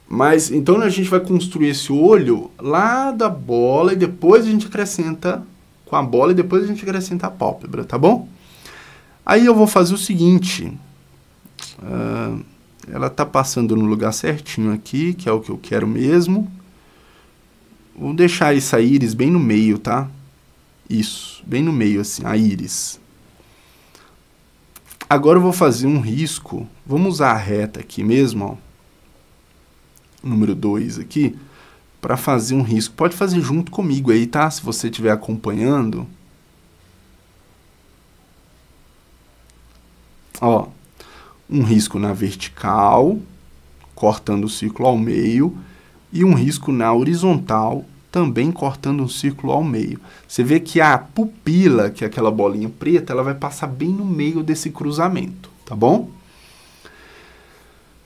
Mas então a gente vai construir esse olho lá da bola e depois a gente acrescenta com a bola e depois a gente acrescenta a pálpebra, tá bom? Aí eu vou fazer o seguinte. Uh, ela tá passando no lugar certinho aqui, que é o que eu quero mesmo. Vou deixar essa íris bem no meio, tá? Isso, bem no meio assim, a íris. Agora eu vou fazer um risco. Vamos usar a reta aqui mesmo, ó. Número 2 aqui, para fazer um risco. Pode fazer junto comigo aí, tá? Se você estiver acompanhando. Ó, um risco na vertical, cortando o círculo ao meio, e um risco na horizontal, também cortando um círculo ao meio. Você vê que a pupila, que é aquela bolinha preta, ela vai passar bem no meio desse cruzamento, tá bom?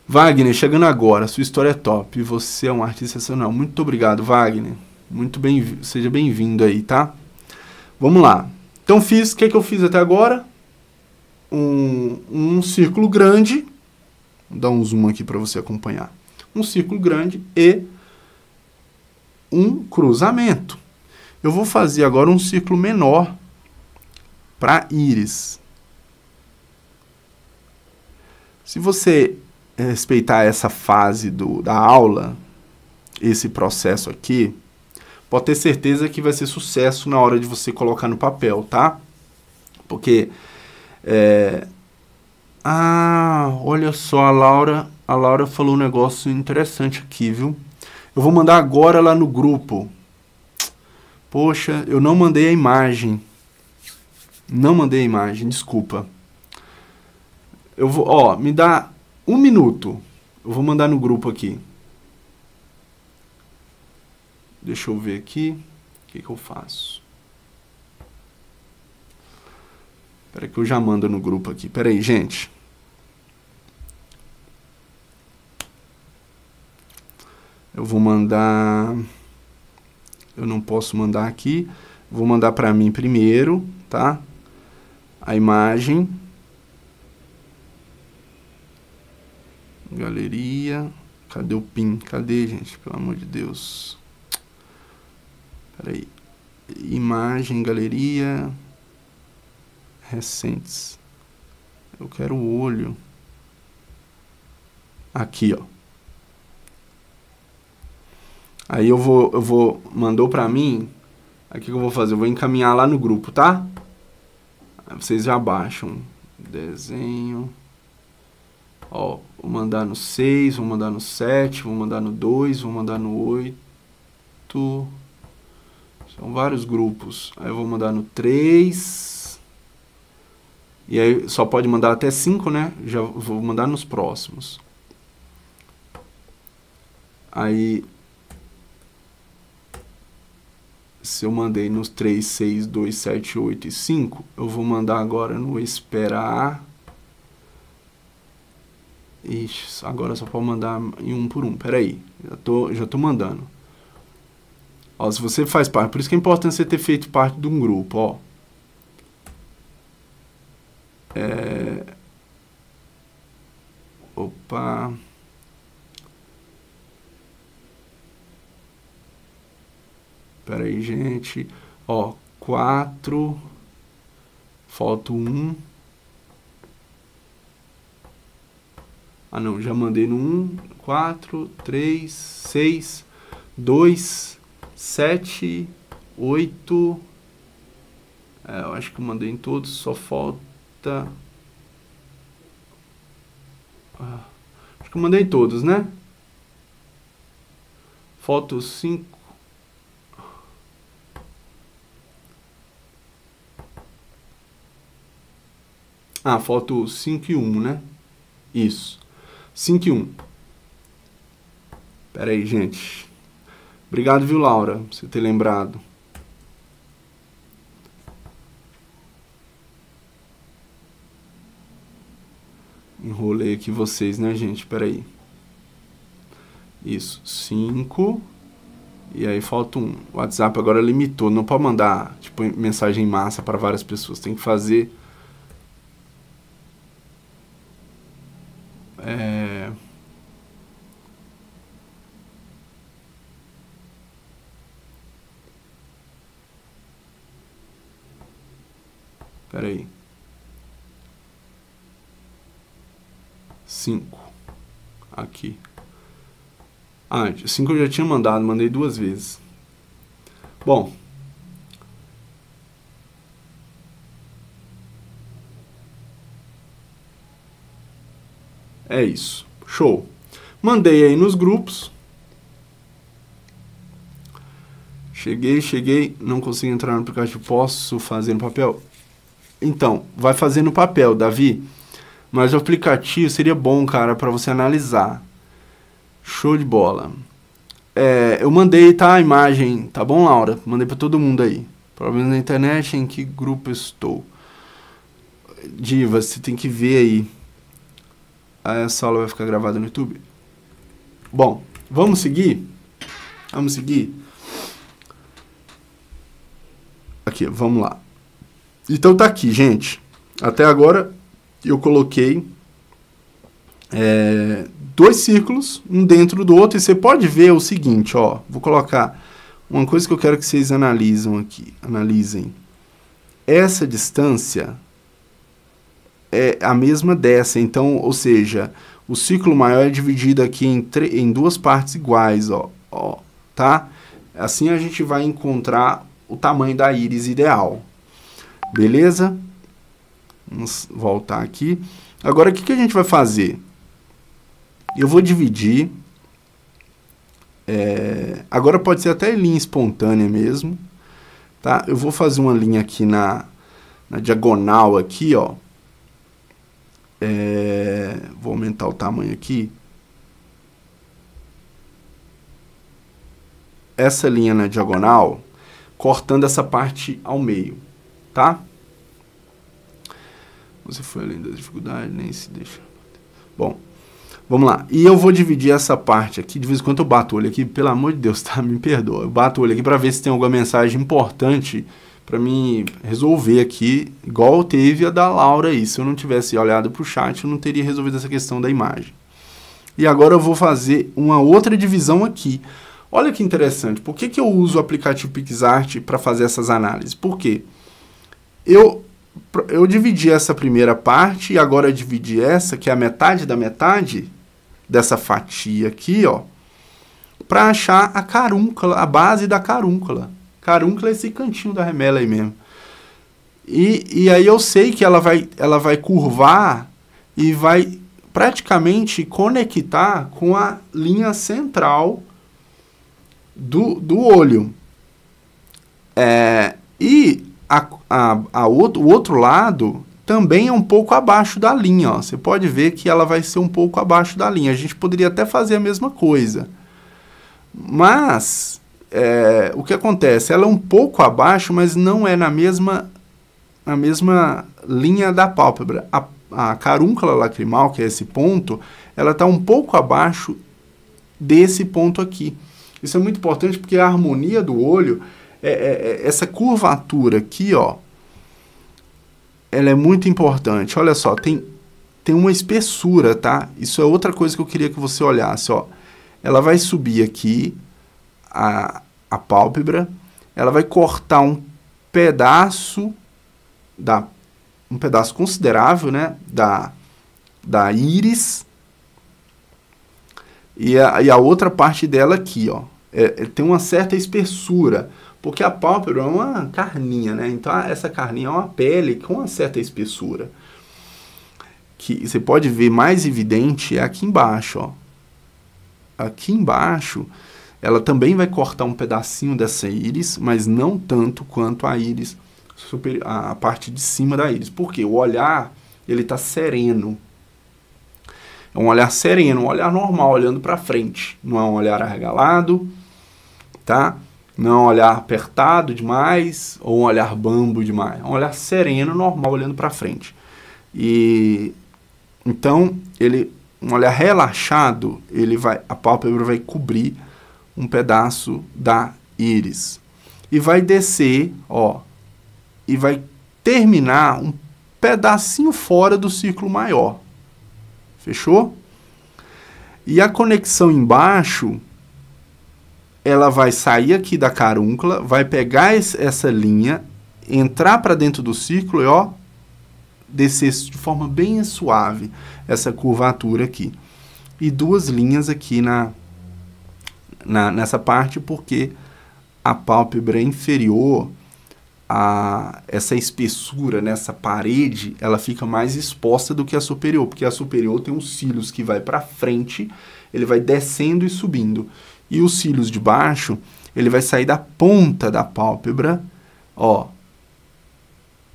Wagner, chegando agora, sua história é top, você é um artista excepcional. Muito obrigado, Wagner. Muito bem, seja bem-vindo aí, tá? Vamos lá. Então fiz, o que, é que eu fiz até agora? Um, um círculo grande, vou dar um zoom aqui para você acompanhar. Um círculo grande e um cruzamento. Eu vou fazer agora um círculo menor para íris. Se você eh, respeitar essa fase do, da aula, esse processo aqui, pode ter certeza que vai ser sucesso na hora de você colocar no papel, tá? Porque é... ah, olha só a Laura, a Laura falou um negócio interessante aqui, viu? Eu vou mandar agora lá no grupo. Poxa, eu não mandei a imagem. Não mandei a imagem, desculpa. Eu vou, ó, me dá um minuto. Eu vou mandar no grupo aqui. Deixa eu ver aqui. O que, que eu faço? Espera que eu já mando no grupo aqui. Pera aí, gente. Eu vou mandar. Eu não posso mandar aqui. Vou mandar para mim primeiro, tá? A imagem. Galeria. Cadê o PIN? Cadê, gente? Pelo amor de Deus. Peraí. Imagem, galeria. Recentes. Eu quero o olho. Aqui, ó. Aí eu vou, eu vou, mandou pra mim, aqui que eu vou fazer, eu vou encaminhar lá no grupo, tá? Aí vocês já baixam, desenho, ó, vou mandar no 6, vou mandar no 7, vou mandar no 2, vou mandar no 8, são vários grupos, aí eu vou mandar no 3, e aí só pode mandar até 5, né? Já vou mandar nos próximos. Aí se eu mandei nos 3, 6, 2, 7, 8 e 5, eu vou mandar agora no esperar. Ixi, agora só pode mandar em um por um. Peraí, já tô, já tô mandando. Ó, se você faz parte, por isso que é importante você ter feito parte de um grupo, ó. É... Opa... Pera aí, gente. Ó, 4. Falta 1. Um. Ah, não, já mandei no 1, 4, 3, 6, 2, 7, 8. É, eu acho que eu mandei em todos, só falta. Ah, acho que eu mandei em todos, né? Falta 5, Ah, foto 5 e 1, né? Isso. 5 e 1. Pera aí, gente. Obrigado, viu, Laura, por você ter lembrado. Enrolei aqui vocês, né, gente? Pera aí. Isso, 5. E aí falta um. O WhatsApp agora limitou. Não pode mandar, tipo, mensagem massa para várias pessoas. Tem que fazer antes. Ah, assim Cinco eu já tinha mandado, mandei duas vezes. Bom. É isso. Show. Mandei aí nos grupos. Cheguei, cheguei, não consigo entrar no aplicativo. Posso fazer no papel? Então, vai fazer no papel, Davi. Mas o aplicativo seria bom, cara, para você analisar. Show de bola. É, eu mandei, tá, a imagem, tá bom, Laura? Mandei para todo mundo aí. Problemas na internet, em que grupo estou? Diva, você tem que ver aí. Essa aula vai ficar gravada no YouTube. Bom, vamos seguir? Vamos seguir? Aqui, vamos lá. Então tá aqui, gente. Até agora eu coloquei é, dois círculos, um dentro do outro, e você pode ver o seguinte, ó, vou colocar uma coisa que eu quero que vocês analisam aqui, analisem. Essa distância é a mesma dessa, então, ou seja, o círculo maior é dividido aqui em, em duas partes iguais, ó, ó, tá? Assim a gente vai encontrar o tamanho da íris ideal, beleza? Vamos voltar aqui. Agora, o que, que a gente vai fazer? Eu vou dividir. É, agora pode ser até linha espontânea mesmo, tá? Eu vou fazer uma linha aqui na, na diagonal aqui, ó. É, vou aumentar o tamanho aqui. Essa linha na diagonal, cortando essa parte ao meio, tá? Você foi além da dificuldade, nem se deixa. Bom, Vamos lá. E eu vou dividir essa parte aqui. De vez em quando eu bato o olho aqui, pelo amor de Deus, tá? Me perdoa. Eu bato o olho aqui para ver se tem alguma mensagem importante para mim resolver aqui, igual teve a da Laura aí. Se eu não tivesse olhado para o chat, eu não teria resolvido essa questão da imagem. E agora eu vou fazer uma outra divisão aqui. Olha que interessante. Por que, que eu uso o aplicativo PixArt para fazer essas análises? Por quê? Eu, eu dividi essa primeira parte e agora dividi essa, que é a metade da metade, dessa fatia aqui, ó, para achar a carúncula, a base da carúncula. Carúncula é esse cantinho da remela aí mesmo. E, e aí eu sei que ela vai, ela vai curvar e vai praticamente conectar com a linha central do, do olho. É, e a, a, a outro, o outro lado também é um pouco abaixo da linha. Ó. Você pode ver que ela vai ser um pouco abaixo da linha. A gente poderia até fazer a mesma coisa. Mas é, o que acontece? Ela é um pouco abaixo, mas não é na mesma, na mesma linha da pálpebra. A, a carúncula lacrimal, que é esse ponto, ela está um pouco abaixo desse ponto aqui. Isso é muito importante porque a harmonia do olho, é, é, é essa curvatura aqui, ó, ela é muito importante. Olha só, tem, tem uma espessura, tá? Isso é outra coisa que eu queria que você olhasse, ó. Ela vai subir aqui a, a pálpebra, ela vai cortar um pedaço da um pedaço considerável, né, da da íris. E a, e a outra parte dela aqui, ó, é, é tem uma certa espessura. Porque a pálpebra é uma carninha, né? Então essa carninha é uma pele com uma certa espessura. Que você pode ver mais evidente é aqui embaixo, ó. Aqui embaixo, ela também vai cortar um pedacinho dessa íris, mas não tanto quanto a íris superior, a parte de cima da íris. Porque o olhar, ele está sereno. É um olhar sereno, um olhar normal, olhando para frente. Não é um olhar arregalado, tá? Não um olhar apertado demais ou um olhar bambo demais. É um olhar sereno, normal, olhando para frente. E então, ele um olhar relaxado, ele vai a pálpebra vai cobrir um pedaço da íris e vai descer, ó, e vai terminar um pedacinho fora do círculo maior. Fechou? E a conexão embaixo ela vai sair aqui da carúncula, vai pegar esse, essa linha, entrar para dentro do círculo e ó, descer de forma bem suave essa curvatura aqui. E duas linhas aqui na, na nessa parte, porque a pálpebra inferior, a, essa espessura nessa parede, ela fica mais exposta do que a superior, porque a superior tem os cílios que vai para frente, ele vai descendo e subindo. E os cílios de baixo, ele vai sair da ponta da pálpebra, ó,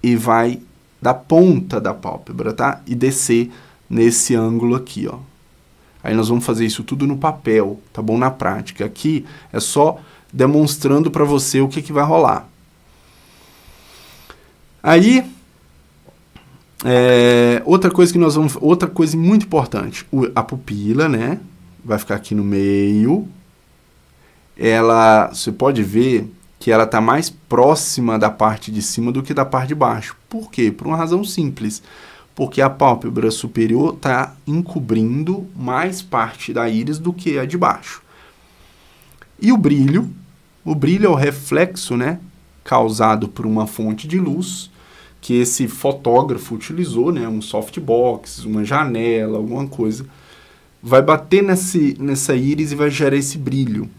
e vai da ponta da pálpebra, tá? E descer nesse ângulo aqui, ó. Aí nós vamos fazer isso tudo no papel, tá bom? Na prática. Aqui é só demonstrando para você o que, que vai rolar. Aí, é, outra coisa que nós vamos, outra coisa muito importante, a pupila, né? Vai ficar aqui no meio, ela, você pode ver que ela está mais próxima da parte de cima do que da parte de baixo. Por quê? Por uma razão simples. Porque a pálpebra superior está encobrindo mais parte da íris do que a de baixo. E o brilho, o brilho é o reflexo, né, causado por uma fonte de luz que esse fotógrafo utilizou, né, um softbox, uma janela, alguma coisa, vai bater nesse, nessa íris e vai gerar esse brilho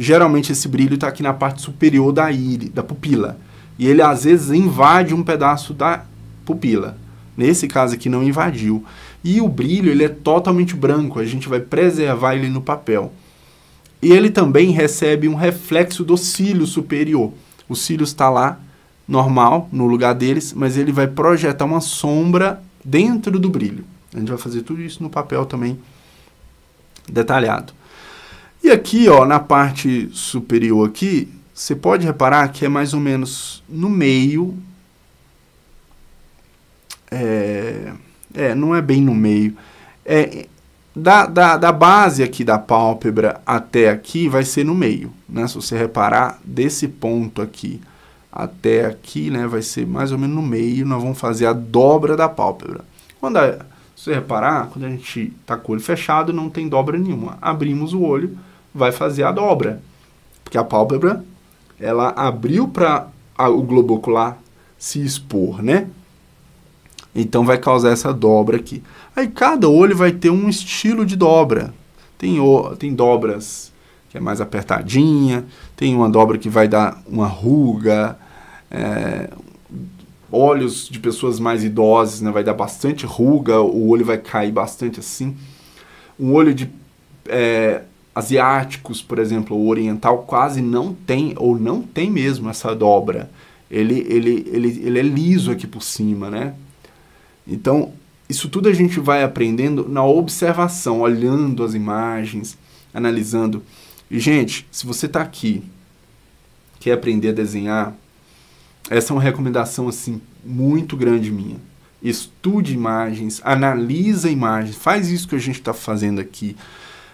geralmente esse brilho está aqui na parte superior da íris, da pupila. E ele às vezes invade um pedaço da pupila. Nesse caso aqui não invadiu. E o brilho ele é totalmente branco, a gente vai preservar ele no papel. E ele também recebe um reflexo do cílio superior. O cílio está lá, normal, no lugar deles, mas ele vai projetar uma sombra dentro do brilho. A gente vai fazer tudo isso no papel também detalhado. E aqui, ó, na parte superior aqui, você pode reparar que é mais ou menos no meio. É, é não é bem no meio. É, da, da, da base aqui da pálpebra até aqui vai ser no meio, né? Se você reparar, desse ponto aqui até aqui, né? Vai ser mais ou menos no meio, nós vamos fazer a dobra da pálpebra. Quando a, se você reparar, quando a gente está com o olho fechado, não tem dobra nenhuma. Abrimos o olho, vai fazer a dobra. Porque a pálpebra, ela abriu para o globo ocular se expor, né? Então vai causar essa dobra aqui. Aí cada olho vai ter um estilo de dobra. Tem, o, tem dobras que é mais apertadinha, tem uma dobra que vai dar uma ruga, é, olhos de pessoas mais idosas, né, vai dar bastante ruga, o olho vai cair bastante assim. Um olho de é, asiáticos, por exemplo, o oriental quase não tem ou não tem mesmo essa dobra. Ele, ele, ele, ele é liso aqui por cima, né? Então, isso tudo a gente vai aprendendo na observação, olhando as imagens, analisando. E, gente, se você está aqui, quer aprender a desenhar, essa é uma recomendação assim muito grande minha. Estude imagens, analisa imagens, faz isso que a gente está fazendo aqui.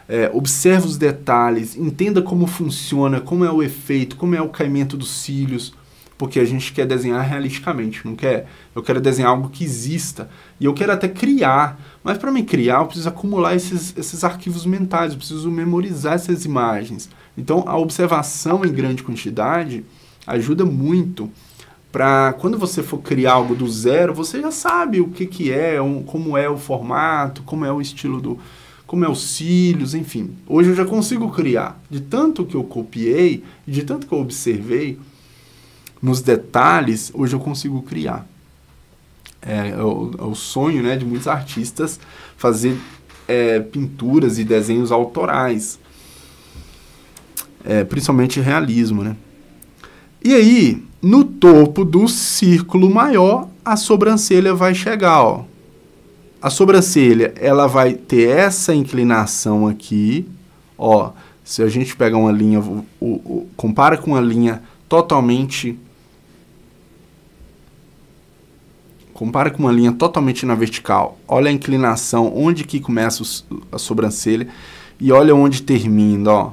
É, observe os detalhes, entenda como funciona, como é o efeito, como é o caimento dos cílios, porque a gente quer desenhar realisticamente, não quer? Eu quero desenhar algo que exista e eu quero até criar, mas para me criar eu preciso acumular esses, esses arquivos mentais, eu preciso memorizar essas imagens. Então a observação em grande quantidade ajuda muito para quando você for criar algo do zero, você já sabe o que, que é, como é o formato, como é o estilo do, como é cílios, enfim. Hoje eu já consigo criar. De tanto que eu copiei, de tanto que eu observei nos detalhes, hoje eu consigo criar. É, é, o, é o, sonho né, de muitos artistas fazer é, pinturas e desenhos autorais. É, principalmente realismo, né? E aí, no topo do círculo maior, a sobrancelha vai chegar, ó. A sobrancelha, ela vai ter essa inclinação aqui, ó. Se a gente pega uma linha, o, o, compara com uma linha totalmente... Compara com uma linha totalmente na vertical. Olha a inclinação, onde que começa o, a sobrancelha e olha onde termina, ó.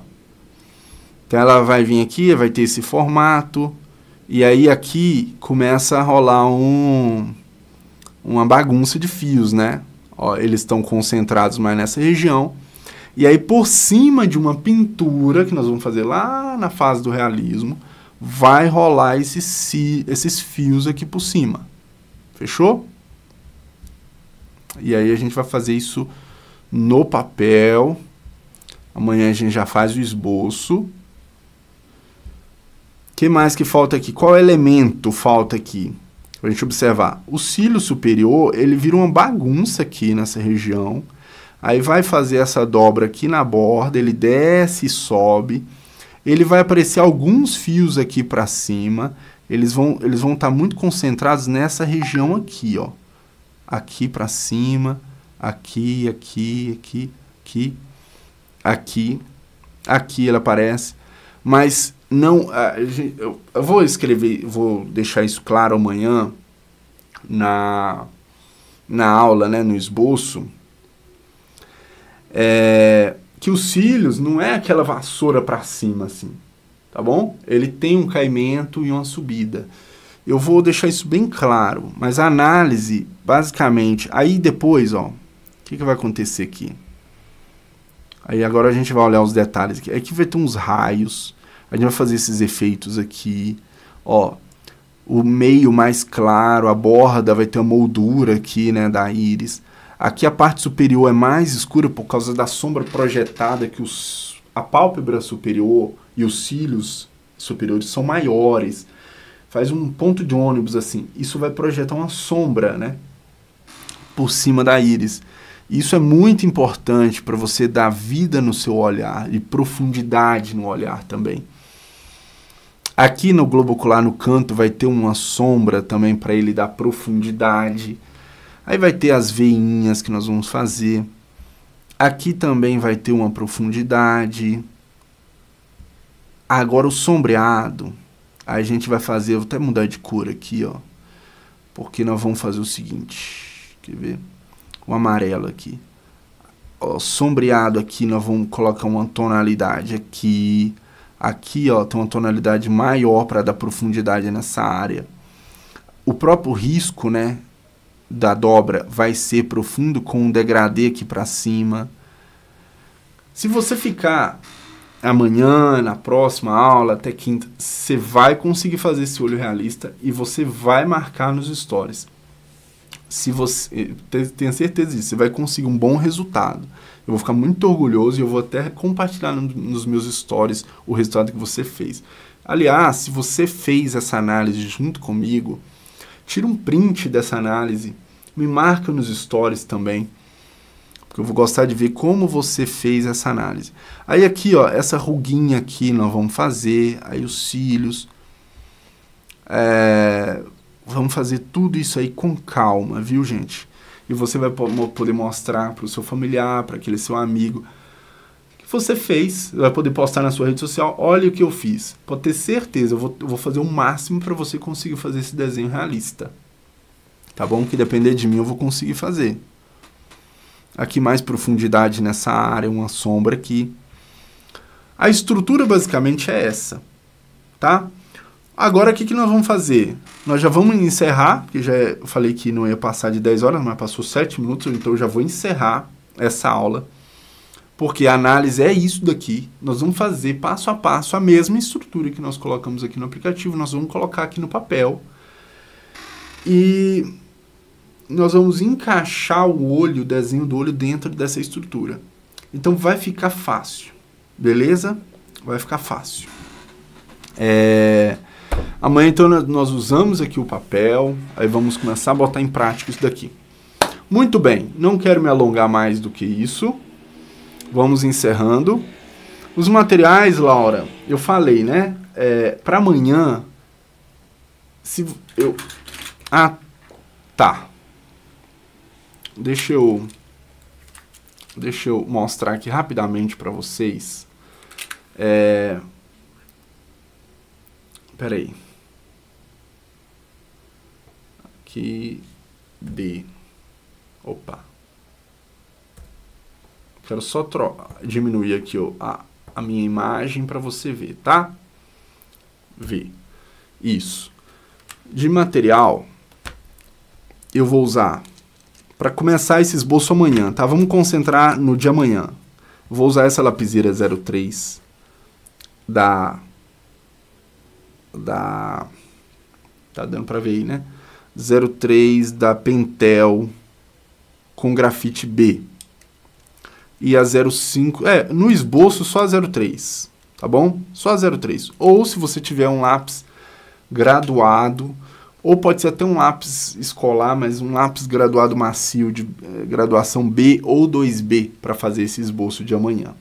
Então ela vai vir aqui, vai ter esse formato, e aí aqui começa a rolar um uma bagunça de fios, né? Ó, eles estão concentrados mais nessa região. E aí, por cima de uma pintura que nós vamos fazer lá na fase do realismo, vai rolar esses, esses fios aqui por cima. Fechou? E aí a gente vai fazer isso no papel. Amanhã a gente já faz o esboço. O que mais que falta aqui? Qual elemento falta aqui? para a gente observar. O cílio superior, ele vira uma bagunça aqui nessa região. Aí vai fazer essa dobra aqui na borda, ele desce e sobe. Ele vai aparecer alguns fios aqui para cima. Eles vão eles vão estar tá muito concentrados nessa região aqui, ó. Aqui para cima, aqui, aqui, aqui, aqui, aqui. Aqui ele aparece. Mas não. Ah, eu, eu vou escrever, vou deixar isso claro amanhã na, na aula, né, no esboço. É, que os cílios não é aquela vassoura para cima assim, tá bom? Ele tem um caimento e uma subida. Eu vou deixar isso bem claro, mas a análise, basicamente, aí depois, ó, o que, que vai acontecer aqui? Aí agora a gente vai olhar os detalhes aqui. Aqui vai ter uns raios, a gente vai fazer esses efeitos aqui, ó. O meio mais claro, a borda vai ter uma moldura aqui, né, da íris. Aqui a parte superior é mais escura por causa da sombra projetada que os, a pálpebra superior e os cílios superiores são maiores. Faz um ponto de ônibus assim. Isso vai projetar uma sombra, né, por cima da íris. Isso é muito importante para você dar vida no seu olhar e profundidade no olhar também. Aqui no globo ocular, no canto, vai ter uma sombra também para ele dar profundidade. Aí vai ter as veinhas que nós vamos fazer. Aqui também vai ter uma profundidade. Agora o sombreado. Aí a gente vai fazer, vou até mudar de cor aqui, ó. Porque nós vamos fazer o seguinte, quer ver? O amarelo aqui. Ó, sombreado aqui, nós vamos colocar uma tonalidade aqui. Aqui ó, tem uma tonalidade maior para dar profundidade nessa área. O próprio risco né, da dobra vai ser profundo com um degradê aqui para cima. Se você ficar amanhã, na próxima aula, até quinta, você vai conseguir fazer esse olho realista e você vai marcar nos stories. Se você eh, tenha certeza disso, você vai conseguir um bom resultado. Eu vou ficar muito orgulhoso e eu vou até compartilhar nos meus stories o resultado que você fez. Aliás, se você fez essa análise junto comigo, tira um print dessa análise, me marca nos stories também, porque eu vou gostar de ver como você fez essa análise. Aí aqui, ó, essa ruguinha aqui nós vamos fazer, aí os cílios, é, vamos fazer tudo isso aí com calma, viu gente? e você vai poder mostrar para o seu familiar, para aquele seu amigo que você fez, vai poder postar na sua rede social, olha o que eu fiz. Pode ter certeza, eu vou, eu vou fazer o máximo para você conseguir fazer esse desenho realista. Tá bom? Que depender de mim eu vou conseguir fazer. Aqui mais profundidade nessa área, uma sombra aqui. A estrutura basicamente é essa, tá? Agora o que, que nós vamos fazer? Nós já vamos encerrar, porque já é, falei que não ia passar de 10 horas, mas passou 7 minutos, então eu já vou encerrar essa aula. Porque a análise é isso daqui. Nós vamos fazer passo a passo a mesma estrutura que nós colocamos aqui no aplicativo, nós vamos colocar aqui no papel. E nós vamos encaixar o olho, o desenho do olho dentro dessa estrutura. Então vai ficar fácil, beleza? Vai ficar fácil. É... Amanhã, então, nós usamos aqui o papel, aí vamos começar a botar em prática isso daqui. Muito bem, não quero me alongar mais do que isso. Vamos encerrando. Os materiais, Laura, eu falei, né? É, para amanhã, se eu... Ah, tá. Deixa eu... Deixa eu mostrar aqui rapidamente para vocês. É, Pera aí. Aqui D. Opa. Quero só diminuir aqui ó, a, a minha imagem para você ver, tá? Ver. Isso. De material, eu vou usar para começar esse esboço amanhã, tá? Vamos concentrar no de amanhã. Vou usar essa lapiseira 03 da da tá dando para ver aí, né? 03 da Pentel com grafite B. E a 05, é, no esboço só a 03, tá bom? Só a 03. Ou se você tiver um lápis graduado, ou pode ser até um lápis escolar, mas um lápis graduado macio de eh, graduação B ou 2B para fazer esse esboço de amanhã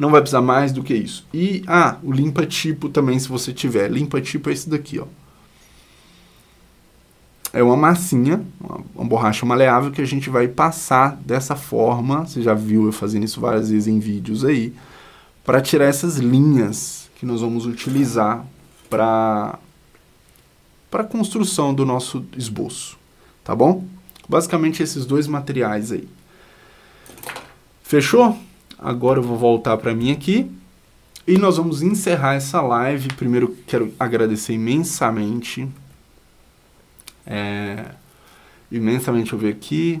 não vai precisar mais do que isso. E, ah, o limpa tipo também, se você tiver. Limpa tipo é esse daqui, ó. É uma massinha, uma, uma borracha maleável que a gente vai passar dessa forma. Você já viu eu fazendo isso várias vezes em vídeos aí. Para tirar essas linhas que nós vamos utilizar para para construção do nosso esboço, tá bom? Basicamente esses dois materiais aí. Fechou? Agora eu vou voltar para mim aqui. E nós vamos encerrar essa live. Primeiro, quero agradecer imensamente. É, imensamente eu ver aqui.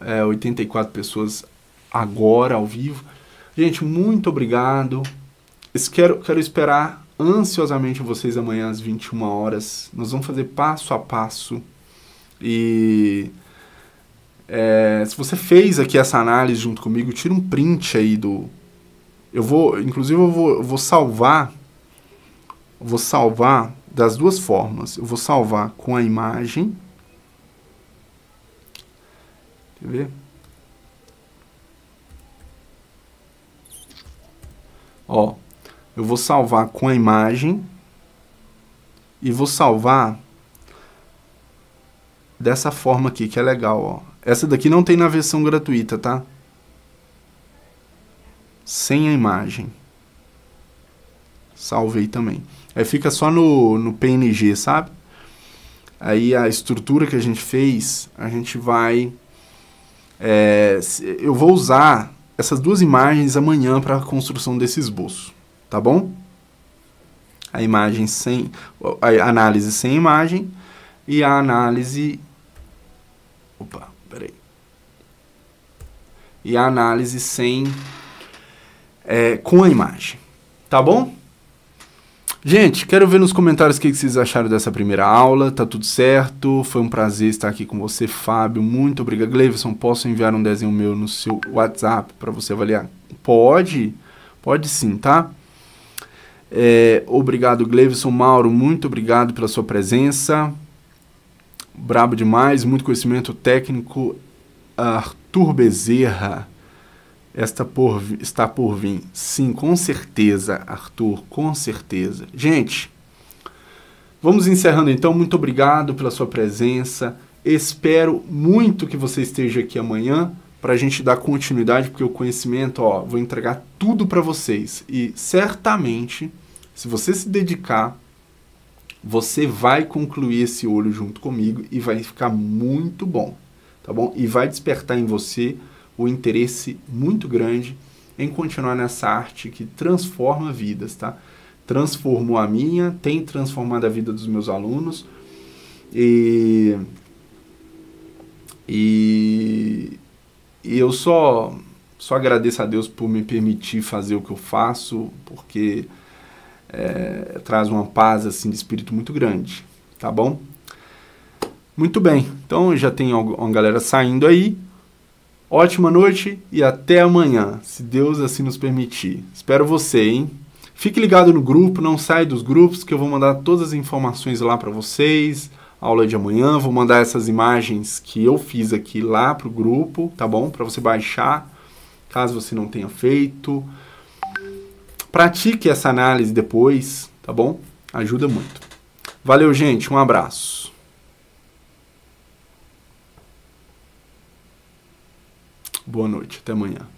É, 84 pessoas agora ao vivo. Gente, muito obrigado. Quero, quero esperar ansiosamente vocês amanhã às 21 horas. Nós vamos fazer passo a passo. E é, se você fez aqui essa análise junto comigo, tira um print aí do. Eu vou, inclusive, eu vou, eu vou salvar. Vou salvar das duas formas. Eu vou salvar com a imagem. Quer ver? Ó, eu vou salvar com a imagem e vou salvar dessa forma aqui, que é legal, ó. Essa daqui não tem na versão gratuita, tá? Sem a imagem. Salvei também. Aí fica só no, no PNG, sabe? Aí a estrutura que a gente fez, a gente vai... É, eu vou usar essas duas imagens amanhã para a construção desse esboço, tá bom? A imagem sem... a análise sem imagem e a análise Opa, peraí. E a análise sem. É, com a imagem. Tá bom? Gente, quero ver nos comentários o que vocês acharam dessa primeira aula. Tá tudo certo? Foi um prazer estar aqui com você, Fábio. Muito obrigado. Gleison, posso enviar um desenho meu no seu WhatsApp para você avaliar? Pode, pode sim, tá? É, obrigado, Gleison. Mauro, muito obrigado pela sua presença brabo demais, muito conhecimento técnico. Arthur Bezerra, esta por, está por vir. Sim, com certeza, Arthur, com certeza. Gente, vamos encerrando então. Muito obrigado pela sua presença. Espero muito que você esteja aqui amanhã para a gente dar continuidade, porque o conhecimento, ó, vou entregar tudo para vocês. E certamente, se você se dedicar, você vai concluir esse olho junto comigo e vai ficar muito bom, tá bom? E vai despertar em você o interesse muito grande em continuar nessa arte que transforma vidas, tá? Transformou a minha, tem transformado a vida dos meus alunos e e, e eu só só agradeço a Deus por me permitir fazer o que eu faço, porque é, traz uma paz assim de espírito muito grande, tá bom? Muito bem, então já tem uma galera saindo aí. Ótima noite e até amanhã, se Deus assim nos permitir. Espero você, hein? Fique ligado no grupo, não saia dos grupos, que eu vou mandar todas as informações lá para vocês. Aula de amanhã, vou mandar essas imagens que eu fiz aqui lá pro grupo, tá bom? Para você baixar, caso você não tenha feito. Pratique essa análise depois, tá bom? Ajuda muito. Valeu, gente. Um abraço. Boa noite. Até amanhã.